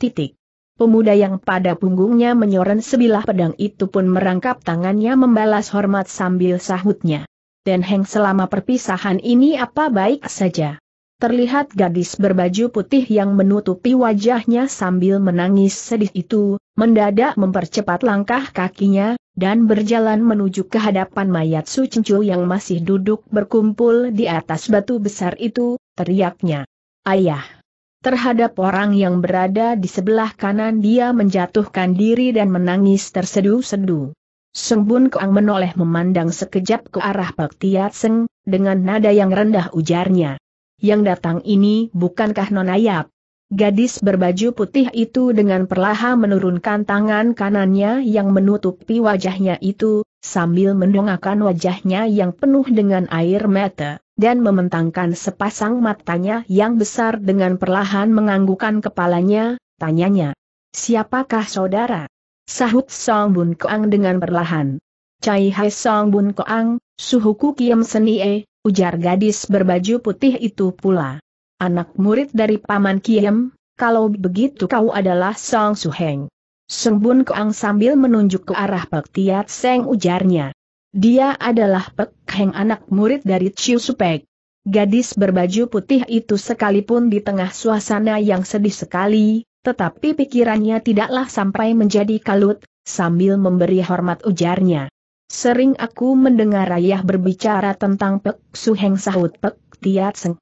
Titik. Pemuda yang pada punggungnya menyoren sebilah pedang itu pun merangkap tangannya membalas hormat sambil sahutnya. Dan Heng selama perpisahan ini apa baik saja. Terlihat gadis berbaju putih yang menutupi wajahnya sambil menangis sedih itu, mendadak mempercepat langkah kakinya, dan berjalan menuju ke hadapan mayat Su Cincu yang masih duduk berkumpul di atas batu besar itu, teriaknya. Ayah! Terhadap orang yang berada di sebelah kanan dia menjatuhkan diri dan menangis tersedu-sedu. Seng Bun Keang menoleh memandang sekejap ke arah Pak Tiat Seng, dengan nada yang rendah ujarnya. Yang datang ini bukankah Nonayap? Gadis berbaju putih itu dengan perlahan menurunkan tangan kanannya yang menutupi wajahnya itu, sambil mendongakkan wajahnya yang penuh dengan air mata dan mementangkan sepasang matanya yang besar dengan perlahan menganggukan kepalanya, tanyanya. Siapakah saudara? Sahut Song Bun Koang dengan perlahan. Cai Hai Song Bun Koang, suhuku seni Senie, ujar gadis berbaju putih itu pula. Anak murid dari Paman kiam, kalau begitu kau adalah Song Suheng. Sung Bun Koang sambil menunjuk ke arah Pak Tiat Seng ujarnya. Dia adalah Pek Heng anak murid dari Chiu Supek. Gadis berbaju putih itu sekalipun di tengah suasana yang sedih sekali, tetapi pikirannya tidaklah sampai menjadi kalut, sambil memberi hormat ujarnya. Sering aku mendengar ayah berbicara tentang Pek Suheng sahut Pek Tiat Seng.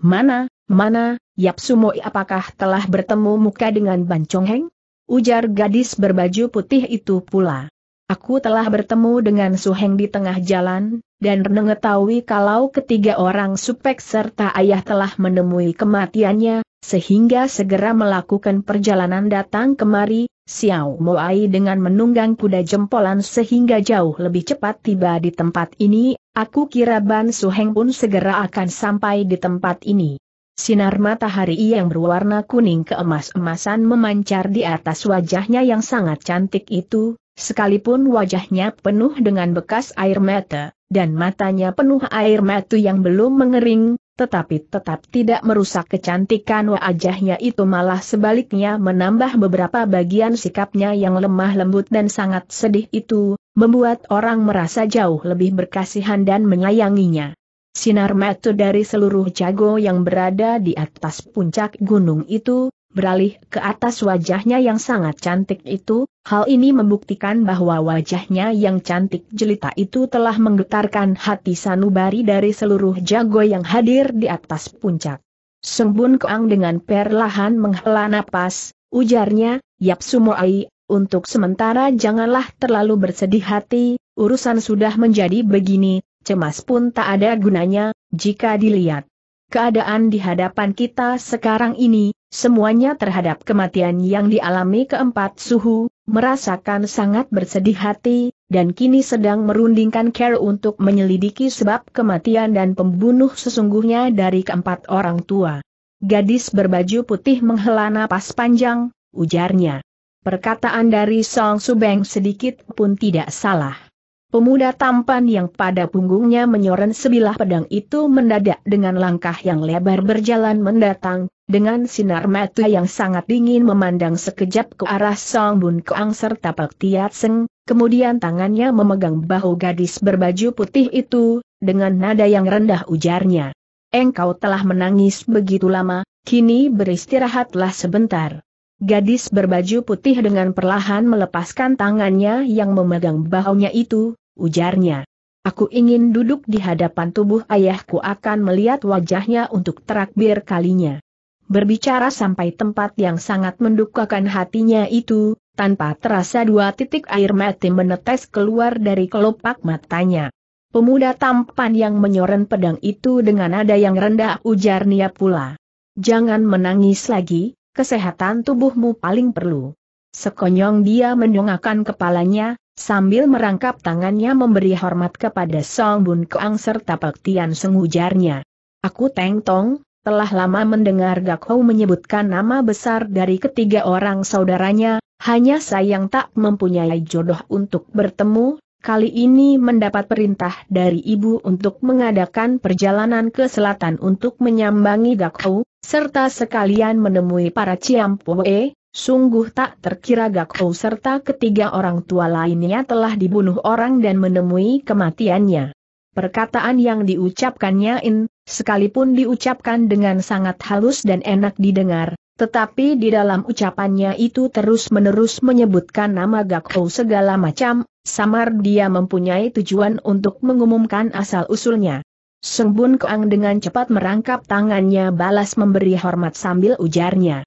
Mana, mana, Yap Sumoi apakah telah bertemu muka dengan Ban Heng? Ujar gadis berbaju putih itu pula. Aku telah bertemu dengan Su Heng di tengah jalan, dan mengetahui kalau ketiga orang supek serta ayah telah menemui kematiannya, sehingga segera melakukan perjalanan datang kemari, Xiao Moai dengan menunggang kuda jempolan sehingga jauh lebih cepat tiba di tempat ini, aku kira Ban Su Heng pun segera akan sampai di tempat ini. Sinar matahari yang berwarna kuning keemas-emasan memancar di atas wajahnya yang sangat cantik itu, Sekalipun wajahnya penuh dengan bekas air mata, dan matanya penuh air mata yang belum mengering, tetapi tetap tidak merusak kecantikan wajahnya itu malah sebaliknya menambah beberapa bagian sikapnya yang lemah lembut dan sangat sedih itu, membuat orang merasa jauh lebih berkasihan dan menyayanginya. Sinar mata dari seluruh jago yang berada di atas puncak gunung itu, beralih ke atas wajahnya yang sangat cantik itu, hal ini membuktikan bahwa wajahnya yang cantik jelita itu telah menggetarkan hati sanubari dari seluruh jago yang hadir di atas puncak. Sembun Keang dengan perlahan menghela napas, ujarnya, Yap Sumoai, untuk sementara janganlah terlalu bersedih hati, urusan sudah menjadi begini, cemas pun tak ada gunanya, jika dilihat. Keadaan di hadapan kita sekarang ini, Semuanya terhadap kematian yang dialami keempat suhu, merasakan sangat bersedih hati, dan kini sedang merundingkan care untuk menyelidiki sebab kematian dan pembunuh sesungguhnya dari keempat orang tua. Gadis berbaju putih menghela napas panjang, ujarnya. Perkataan dari Song Subeng sedikit pun tidak salah. Pemuda tampan yang pada punggungnya menyoren sebilah pedang itu mendadak dengan langkah yang lebar berjalan mendatang, dengan sinar mata yang sangat dingin memandang sekejap ke arah Song Bun Keang serta Pak Tiat Seng, kemudian tangannya memegang bahu gadis berbaju putih itu, dengan nada yang rendah ujarnya. Engkau telah menangis begitu lama, kini beristirahatlah sebentar. Gadis berbaju putih dengan perlahan melepaskan tangannya yang memegang bahunya itu, ujarnya. Aku ingin duduk di hadapan tubuh ayahku akan melihat wajahnya untuk terakhir kalinya berbicara sampai tempat yang sangat mendukakan hatinya itu, tanpa terasa dua titik air mati menetes keluar dari kelopak matanya. Pemuda tampan yang menyoren pedang itu dengan nada yang rendah ujar Nia pula. Jangan menangis lagi, kesehatan tubuhmu paling perlu. Sekonyong dia mendongakkan kepalanya, sambil merangkap tangannya memberi hormat kepada Song Bun Keang serta Pak Tian sengujarnya. Aku Teng Tong, telah lama mendengar Hou menyebutkan nama besar dari ketiga orang saudaranya, hanya sayang tak mempunyai jodoh untuk bertemu, kali ini mendapat perintah dari ibu untuk mengadakan perjalanan ke selatan untuk menyambangi Hou, serta sekalian menemui para Ciampoe, sungguh tak terkira Hou serta ketiga orang tua lainnya telah dibunuh orang dan menemui kematiannya. Perkataan yang diucapkannya In Sekalipun diucapkan dengan sangat halus dan enak didengar, tetapi di dalam ucapannya itu terus-menerus menyebutkan nama gakau segala macam, samar dia mempunyai tujuan untuk mengumumkan asal-usulnya. Sengbun Koang dengan cepat merangkap tangannya balas memberi hormat sambil ujarnya.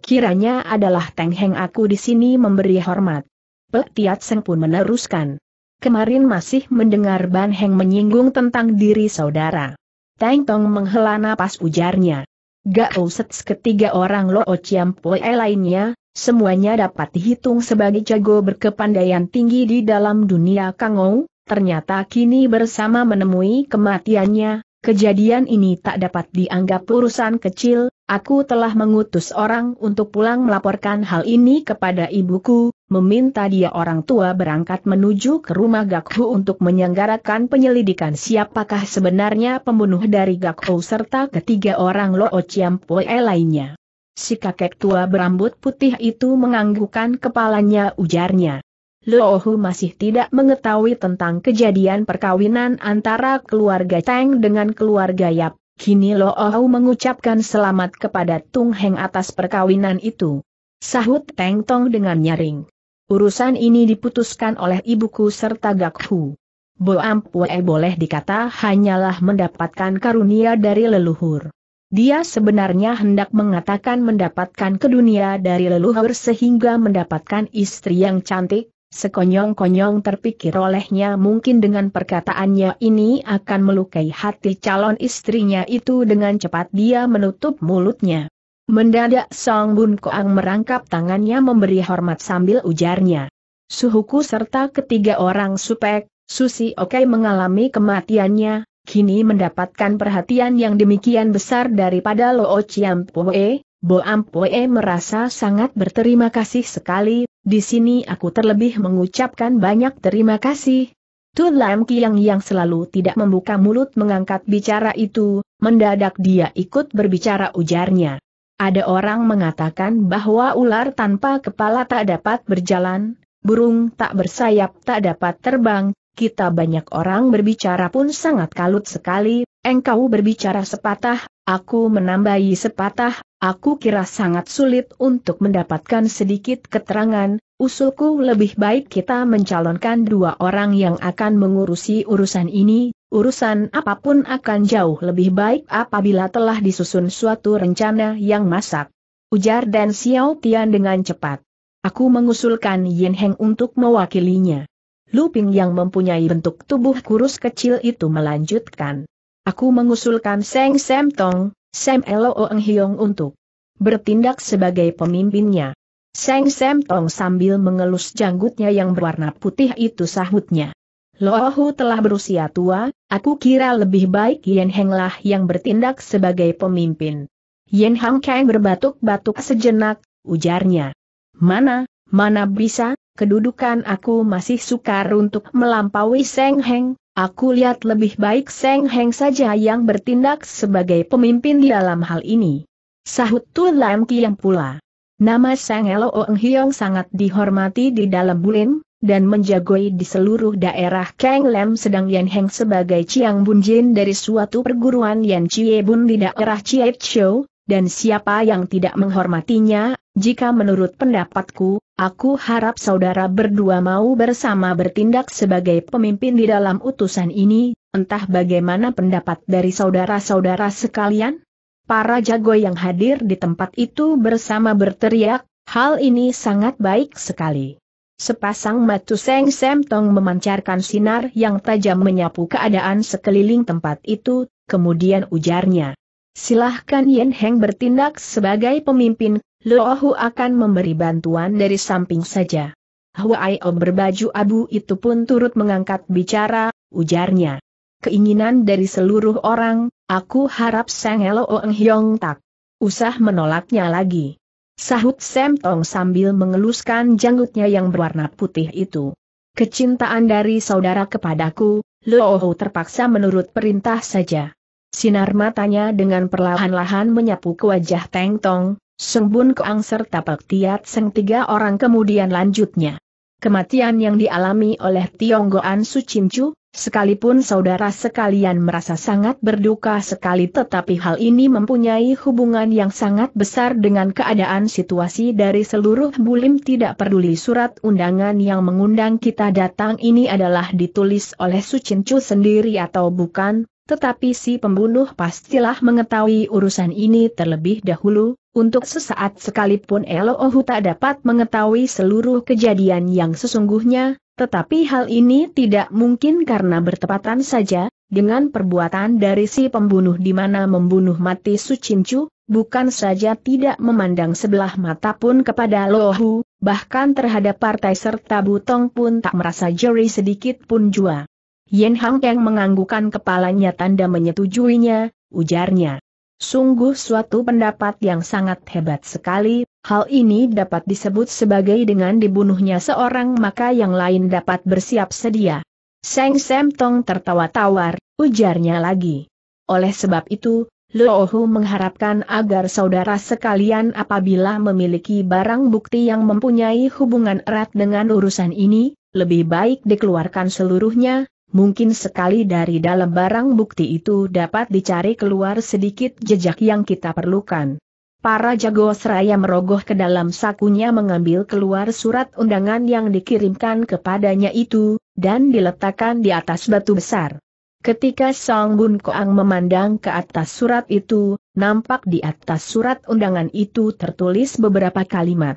Kiranya adalah Teng Heng aku di sini memberi hormat. Pek Tiat Seng pun meneruskan. Kemarin masih mendengar Ban Heng menyinggung tentang diri saudara. Teng Tong menghela napas ujarnya. Gak usah ketiga orang Lo Ociam Poe lainnya, semuanya dapat dihitung sebagai jago berkepandaian tinggi di dalam dunia Ou, ternyata kini bersama menemui kematiannya, kejadian ini tak dapat dianggap urusan kecil, aku telah mengutus orang untuk pulang melaporkan hal ini kepada ibuku, meminta dia orang tua berangkat menuju ke rumah Gakhu untuk menyenggarakan penyelidikan siapakah sebenarnya pembunuh dari Gakhu serta ketiga orang Loo Chiampoe lainnya. Si kakek tua berambut putih itu menganggukkan kepalanya ujarnya. Loohu masih tidak mengetahui tentang kejadian perkawinan antara keluarga Tang dengan keluarga Yap. Kini Loohu mengucapkan selamat kepada Tung Heng atas perkawinan itu. Sahut Tang Tong dengan nyaring. Urusan ini diputuskan oleh ibuku serta Gakhu. Bo Pue boleh dikata hanyalah mendapatkan karunia dari leluhur. Dia sebenarnya hendak mengatakan mendapatkan kedunia dari leluhur sehingga mendapatkan istri yang cantik, sekonyong-konyong terpikir olehnya mungkin dengan perkataannya ini akan melukai hati calon istrinya itu dengan cepat dia menutup mulutnya. Mendadak Song Bun Koang merangkap tangannya memberi hormat sambil ujarnya. Suhuku serta ketiga orang supek, Susi Oke mengalami kematiannya, kini mendapatkan perhatian yang demikian besar daripada Lo O Chiam Poe, Bo Ampoe merasa sangat berterima kasih sekali, di sini aku terlebih mengucapkan banyak terima kasih. Tu Lam Kiang yang selalu tidak membuka mulut mengangkat bicara itu, mendadak dia ikut berbicara ujarnya. Ada orang mengatakan bahwa ular tanpa kepala tak dapat berjalan, burung tak bersayap tak dapat terbang, kita banyak orang berbicara pun sangat kalut sekali, engkau berbicara sepatah, aku menambahi sepatah, aku kira sangat sulit untuk mendapatkan sedikit keterangan, usulku lebih baik kita mencalonkan dua orang yang akan mengurusi urusan ini, urusan apapun akan jauh lebih baik apabila telah disusun suatu rencana yang masak. Ujar Dan Xiao Tian dengan cepat. Aku mengusulkan Yin Heng untuk mewakilinya. Luping yang mempunyai bentuk tubuh kurus kecil itu melanjutkan. Aku mengusulkan Seng Sem Tong, Sam Loo Eng Hiong untuk bertindak sebagai pemimpinnya. Seng Sem Tong sambil mengelus janggutnya yang berwarna putih itu sahutnya. Lohu telah berusia tua, aku kira lebih baik Yen Heng lah yang bertindak sebagai pemimpin. Yen Hang Kang berbatuk-batuk sejenak, ujarnya. Mana, mana bisa, kedudukan aku masih sukar untuk melampaui Seng Heng, aku lihat lebih baik Seng Heng saja yang bertindak sebagai pemimpin di dalam hal ini. Sahut Tu Lam Kiang pula. Nama Sang Elo Hiong sangat dihormati di dalam Bulin, dan menjagoi di seluruh daerah Kang Lam sedang Yan Heng sebagai Chiang Bun Jin dari suatu perguruan Yan Chie Bun di daerah Chie Chou, dan siapa yang tidak menghormatinya, jika menurut pendapatku, aku harap saudara berdua mau bersama bertindak sebagai pemimpin di dalam utusan ini, entah bagaimana pendapat dari saudara-saudara sekalian? Para jago yang hadir di tempat itu bersama berteriak, hal ini sangat baik sekali. Sepasang matu Seng Semtong memancarkan sinar yang tajam menyapu keadaan sekeliling tempat itu, kemudian ujarnya. Silahkan Yen Heng bertindak sebagai pemimpin, Hu akan memberi bantuan dari samping saja. Huaio berbaju abu itu pun turut mengangkat bicara, ujarnya. Keinginan dari seluruh orang, aku harap Seng Lo Eng Hyong tak usah menolaknya lagi. Sahut Sam Tong sambil mengeluskan janggutnya yang berwarna putih itu. Kecintaan dari saudara kepadaku, Looho terpaksa menurut perintah saja. Sinar matanya dengan perlahan-lahan menyapu ke wajah Teng Tong, Seng Bun Keang serta Pek Tiat Seng tiga orang kemudian lanjutnya. Kematian yang dialami oleh Tionggoan Cincu, sekalipun saudara sekalian merasa sangat berduka sekali tetapi hal ini mempunyai hubungan yang sangat besar dengan keadaan situasi dari seluruh bulim tidak peduli surat undangan yang mengundang kita datang ini adalah ditulis oleh Su Cincu sendiri atau bukan, tetapi si pembunuh pastilah mengetahui urusan ini terlebih dahulu, untuk sesaat sekalipun Ohu tak dapat mengetahui seluruh kejadian yang sesungguhnya, tetapi hal ini tidak mungkin karena bertepatan saja, dengan perbuatan dari si pembunuh di mana membunuh mati Sucincu, bukan saja tidak memandang sebelah mata pun kepada Lohu, bahkan terhadap partai serta Butong pun tak merasa jeri sedikit pun jua. Yen Hang Kang menganggukkan kepalanya tanda menyetujuinya, ujarnya. Sungguh suatu pendapat yang sangat hebat sekali, hal ini dapat disebut sebagai dengan dibunuhnya seorang maka yang lain dapat bersiap sedia. Seng Sem Tong tertawa tawar, ujarnya lagi. Oleh sebab itu, Luohu mengharapkan agar saudara sekalian apabila memiliki barang bukti yang mempunyai hubungan erat dengan urusan ini, lebih baik dikeluarkan seluruhnya, mungkin sekali dari dalam barang bukti itu dapat dicari keluar sedikit jejak yang kita perlukan. Para jago seraya merogoh ke dalam sakunya mengambil keluar surat undangan yang dikirimkan kepadanya itu, dan diletakkan di atas batu besar. Ketika Song Bun Koang memandang ke atas surat itu, nampak di atas surat undangan itu tertulis beberapa kalimat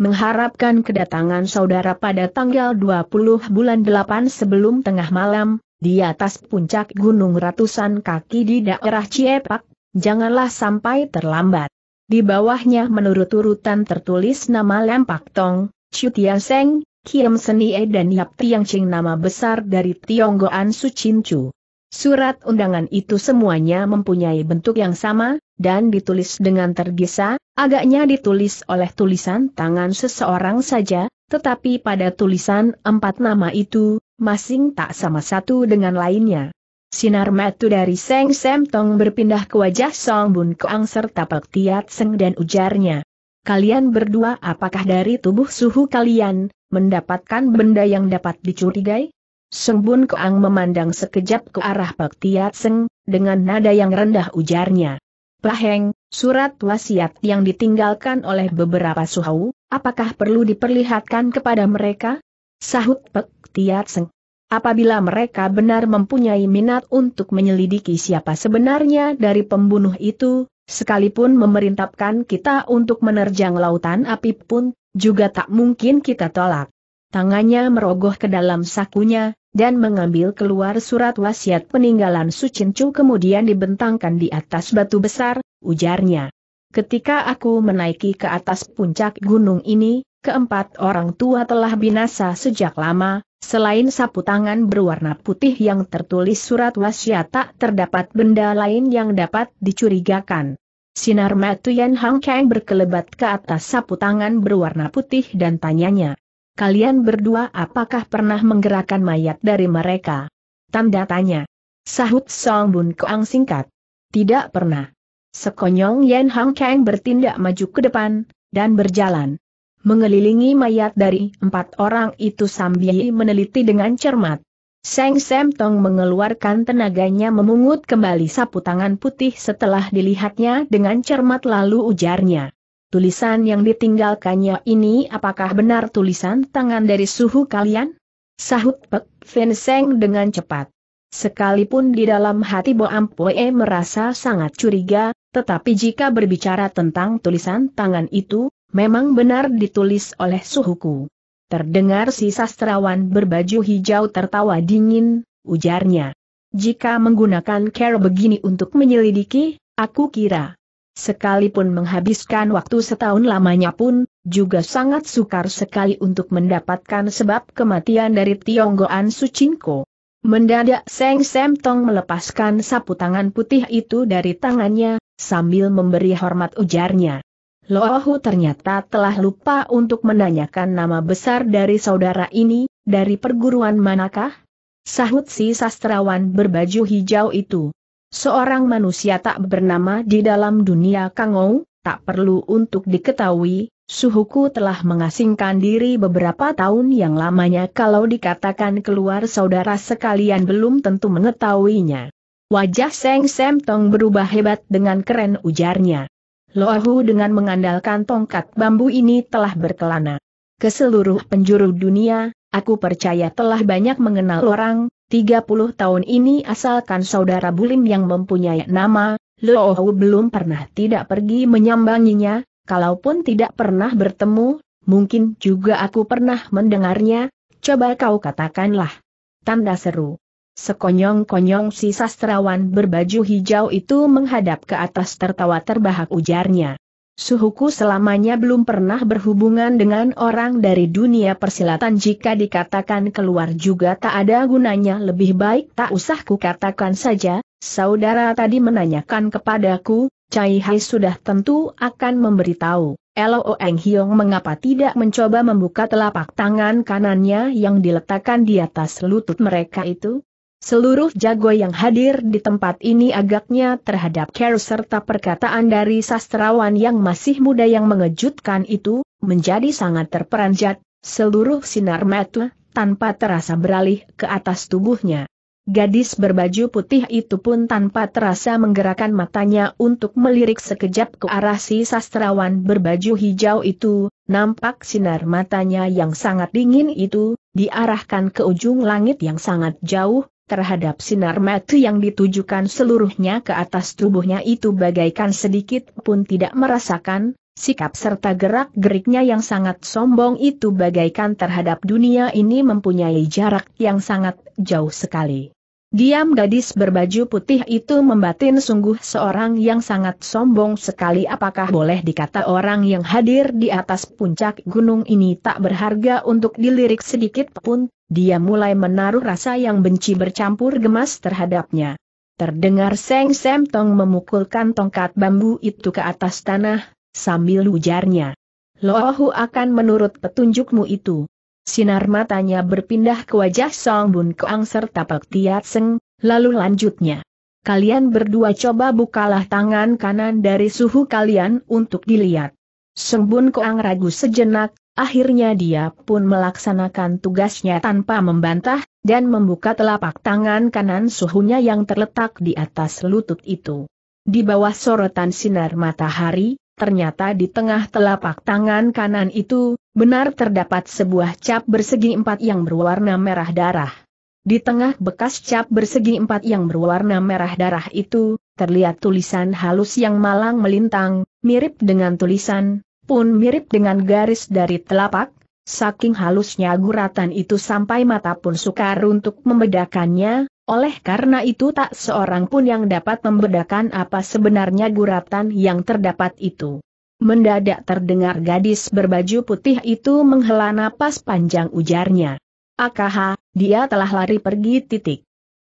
mengharapkan kedatangan saudara pada tanggal 20 bulan 8 sebelum tengah malam, di atas puncak gunung ratusan kaki di daerah Ciepak, janganlah sampai terlambat. Di bawahnya menurut urutan tertulis nama Lempak Tong, Chutia Seng, Kiem Senie dan Yap Tiang Ching nama besar dari Tionggoan Su Chin Surat undangan itu semuanya mempunyai bentuk yang sama, dan ditulis dengan tergesa, agaknya ditulis oleh tulisan tangan seseorang saja, tetapi pada tulisan empat nama itu, masing tak sama satu dengan lainnya. Sinar metu dari Seng Sem Tong berpindah ke wajah Song Bun Keang serta Pek Tiat Seng dan ujarnya. Kalian berdua apakah dari tubuh suhu kalian, mendapatkan benda yang dapat dicurigai? Seng Bun Keang memandang sekejap ke arah Pak Tiat Seng, dengan nada yang rendah ujarnya. Paheng, surat wasiat yang ditinggalkan oleh beberapa suhau, apakah perlu diperlihatkan kepada mereka? Sahut Pak Tiat Seng. Apabila mereka benar mempunyai minat untuk menyelidiki siapa sebenarnya dari pembunuh itu, sekalipun memerintahkan kita untuk menerjang lautan api pun, juga tak mungkin kita tolak. Tangannya merogoh ke dalam sakunya, dan mengambil keluar surat wasiat peninggalan Su Cincu kemudian dibentangkan di atas batu besar, ujarnya. Ketika aku menaiki ke atas puncak gunung ini, keempat orang tua telah binasa sejak lama, selain sapu tangan berwarna putih yang tertulis surat wasiat tak terdapat benda lain yang dapat dicurigakan. Sinar Matuyan Hang Kang berkelebat ke atas sapu tangan berwarna putih dan tanyanya, kalian berdua apakah pernah menggerakkan mayat dari mereka? Tanda tanya. Sahut Song Bun Koang singkat. Tidak pernah. Sekonyong Yan Hang Kang bertindak maju ke depan, dan berjalan. Mengelilingi mayat dari empat orang itu sambil meneliti dengan cermat. Seng Sem Tong mengeluarkan tenaganya memungut kembali sapu tangan putih setelah dilihatnya dengan cermat lalu ujarnya tulisan yang ditinggalkannya ini apakah benar tulisan tangan dari suhu kalian? Sahut Pek Fenseng dengan cepat. Sekalipun di dalam hati Boam Poe merasa sangat curiga, tetapi jika berbicara tentang tulisan tangan itu, memang benar ditulis oleh suhuku. Terdengar si sastrawan berbaju hijau tertawa dingin, ujarnya. Jika menggunakan care begini untuk menyelidiki, aku kira Sekalipun menghabiskan waktu setahun lamanya pun, juga sangat sukar sekali untuk mendapatkan sebab kematian dari Tionggoan Sucinko. Mendadak Seng Semtong melepaskan sapu tangan putih itu dari tangannya, sambil memberi hormat ujarnya. Loahu ternyata telah lupa untuk menanyakan nama besar dari saudara ini, dari perguruan manakah? Sahut si sastrawan berbaju hijau itu. Seorang manusia tak bernama di dalam dunia Kangou, tak perlu untuk diketahui, suhuku telah mengasingkan diri beberapa tahun yang lamanya kalau dikatakan keluar saudara sekalian belum tentu mengetahuinya. Wajah Seng Sem Tong berubah hebat dengan keren ujarnya. Loahu dengan mengandalkan tongkat bambu ini telah berkelana. Ke seluruh penjuru dunia, aku percaya telah banyak mengenal orang, 30 tahun ini asalkan saudara Bulim yang mempunyai nama, Lohou belum pernah tidak pergi menyambanginya, kalaupun tidak pernah bertemu, mungkin juga aku pernah mendengarnya, coba kau katakanlah. Tanda seru. Sekonyong-konyong si sastrawan berbaju hijau itu menghadap ke atas tertawa terbahak ujarnya. Suhuku selamanya belum pernah berhubungan dengan orang dari dunia persilatan jika dikatakan keluar juga tak ada gunanya lebih baik tak usah kukatakan saja, saudara tadi menanyakan kepadaku, Cai Hai sudah tentu akan memberitahu. Elo Eng Hiong mengapa tidak mencoba membuka telapak tangan kanannya yang diletakkan di atas lutut mereka itu? Seluruh jago yang hadir di tempat ini agaknya terhadap care serta perkataan dari sastrawan yang masih muda yang mengejutkan itu, menjadi sangat terperanjat, seluruh sinar mata, tanpa terasa beralih ke atas tubuhnya. Gadis berbaju putih itu pun tanpa terasa menggerakkan matanya untuk melirik sekejap ke arah si sastrawan berbaju hijau itu, nampak sinar matanya yang sangat dingin itu, diarahkan ke ujung langit yang sangat jauh, terhadap sinar mata yang ditujukan seluruhnya ke atas tubuhnya itu bagaikan sedikit pun tidak merasakan, sikap serta gerak-geriknya yang sangat sombong itu bagaikan terhadap dunia ini mempunyai jarak yang sangat jauh sekali. Diam gadis berbaju putih itu membatin sungguh seorang yang sangat sombong sekali apakah boleh dikata orang yang hadir di atas puncak gunung ini tak berharga untuk dilirik sedikit pun, dia mulai menaruh rasa yang benci bercampur gemas terhadapnya. Terdengar Seng Sem Tong memukulkan tongkat bambu itu ke atas tanah, sambil ujarnya. Lohu akan menurut petunjukmu itu. Sinar matanya berpindah ke wajah Song Bun Keang serta Pek Tiat Seng, lalu lanjutnya. Kalian berdua coba bukalah tangan kanan dari suhu kalian untuk dilihat. Song Bun Keang ragu sejenak, akhirnya dia pun melaksanakan tugasnya tanpa membantah, dan membuka telapak tangan kanan suhunya yang terletak di atas lutut itu. Di bawah sorotan sinar matahari, ternyata di tengah telapak tangan kanan itu, benar terdapat sebuah cap bersegi empat yang berwarna merah darah. Di tengah bekas cap bersegi empat yang berwarna merah darah itu, terlihat tulisan halus yang malang melintang, mirip dengan tulisan, pun mirip dengan garis dari telapak, Saking halusnya guratan itu sampai mata pun sukar untuk membedakannya, oleh karena itu tak seorang pun yang dapat membedakan apa sebenarnya guratan yang terdapat itu. Mendadak terdengar gadis berbaju putih itu menghela napas panjang ujarnya. Akaha, dia telah lari pergi titik.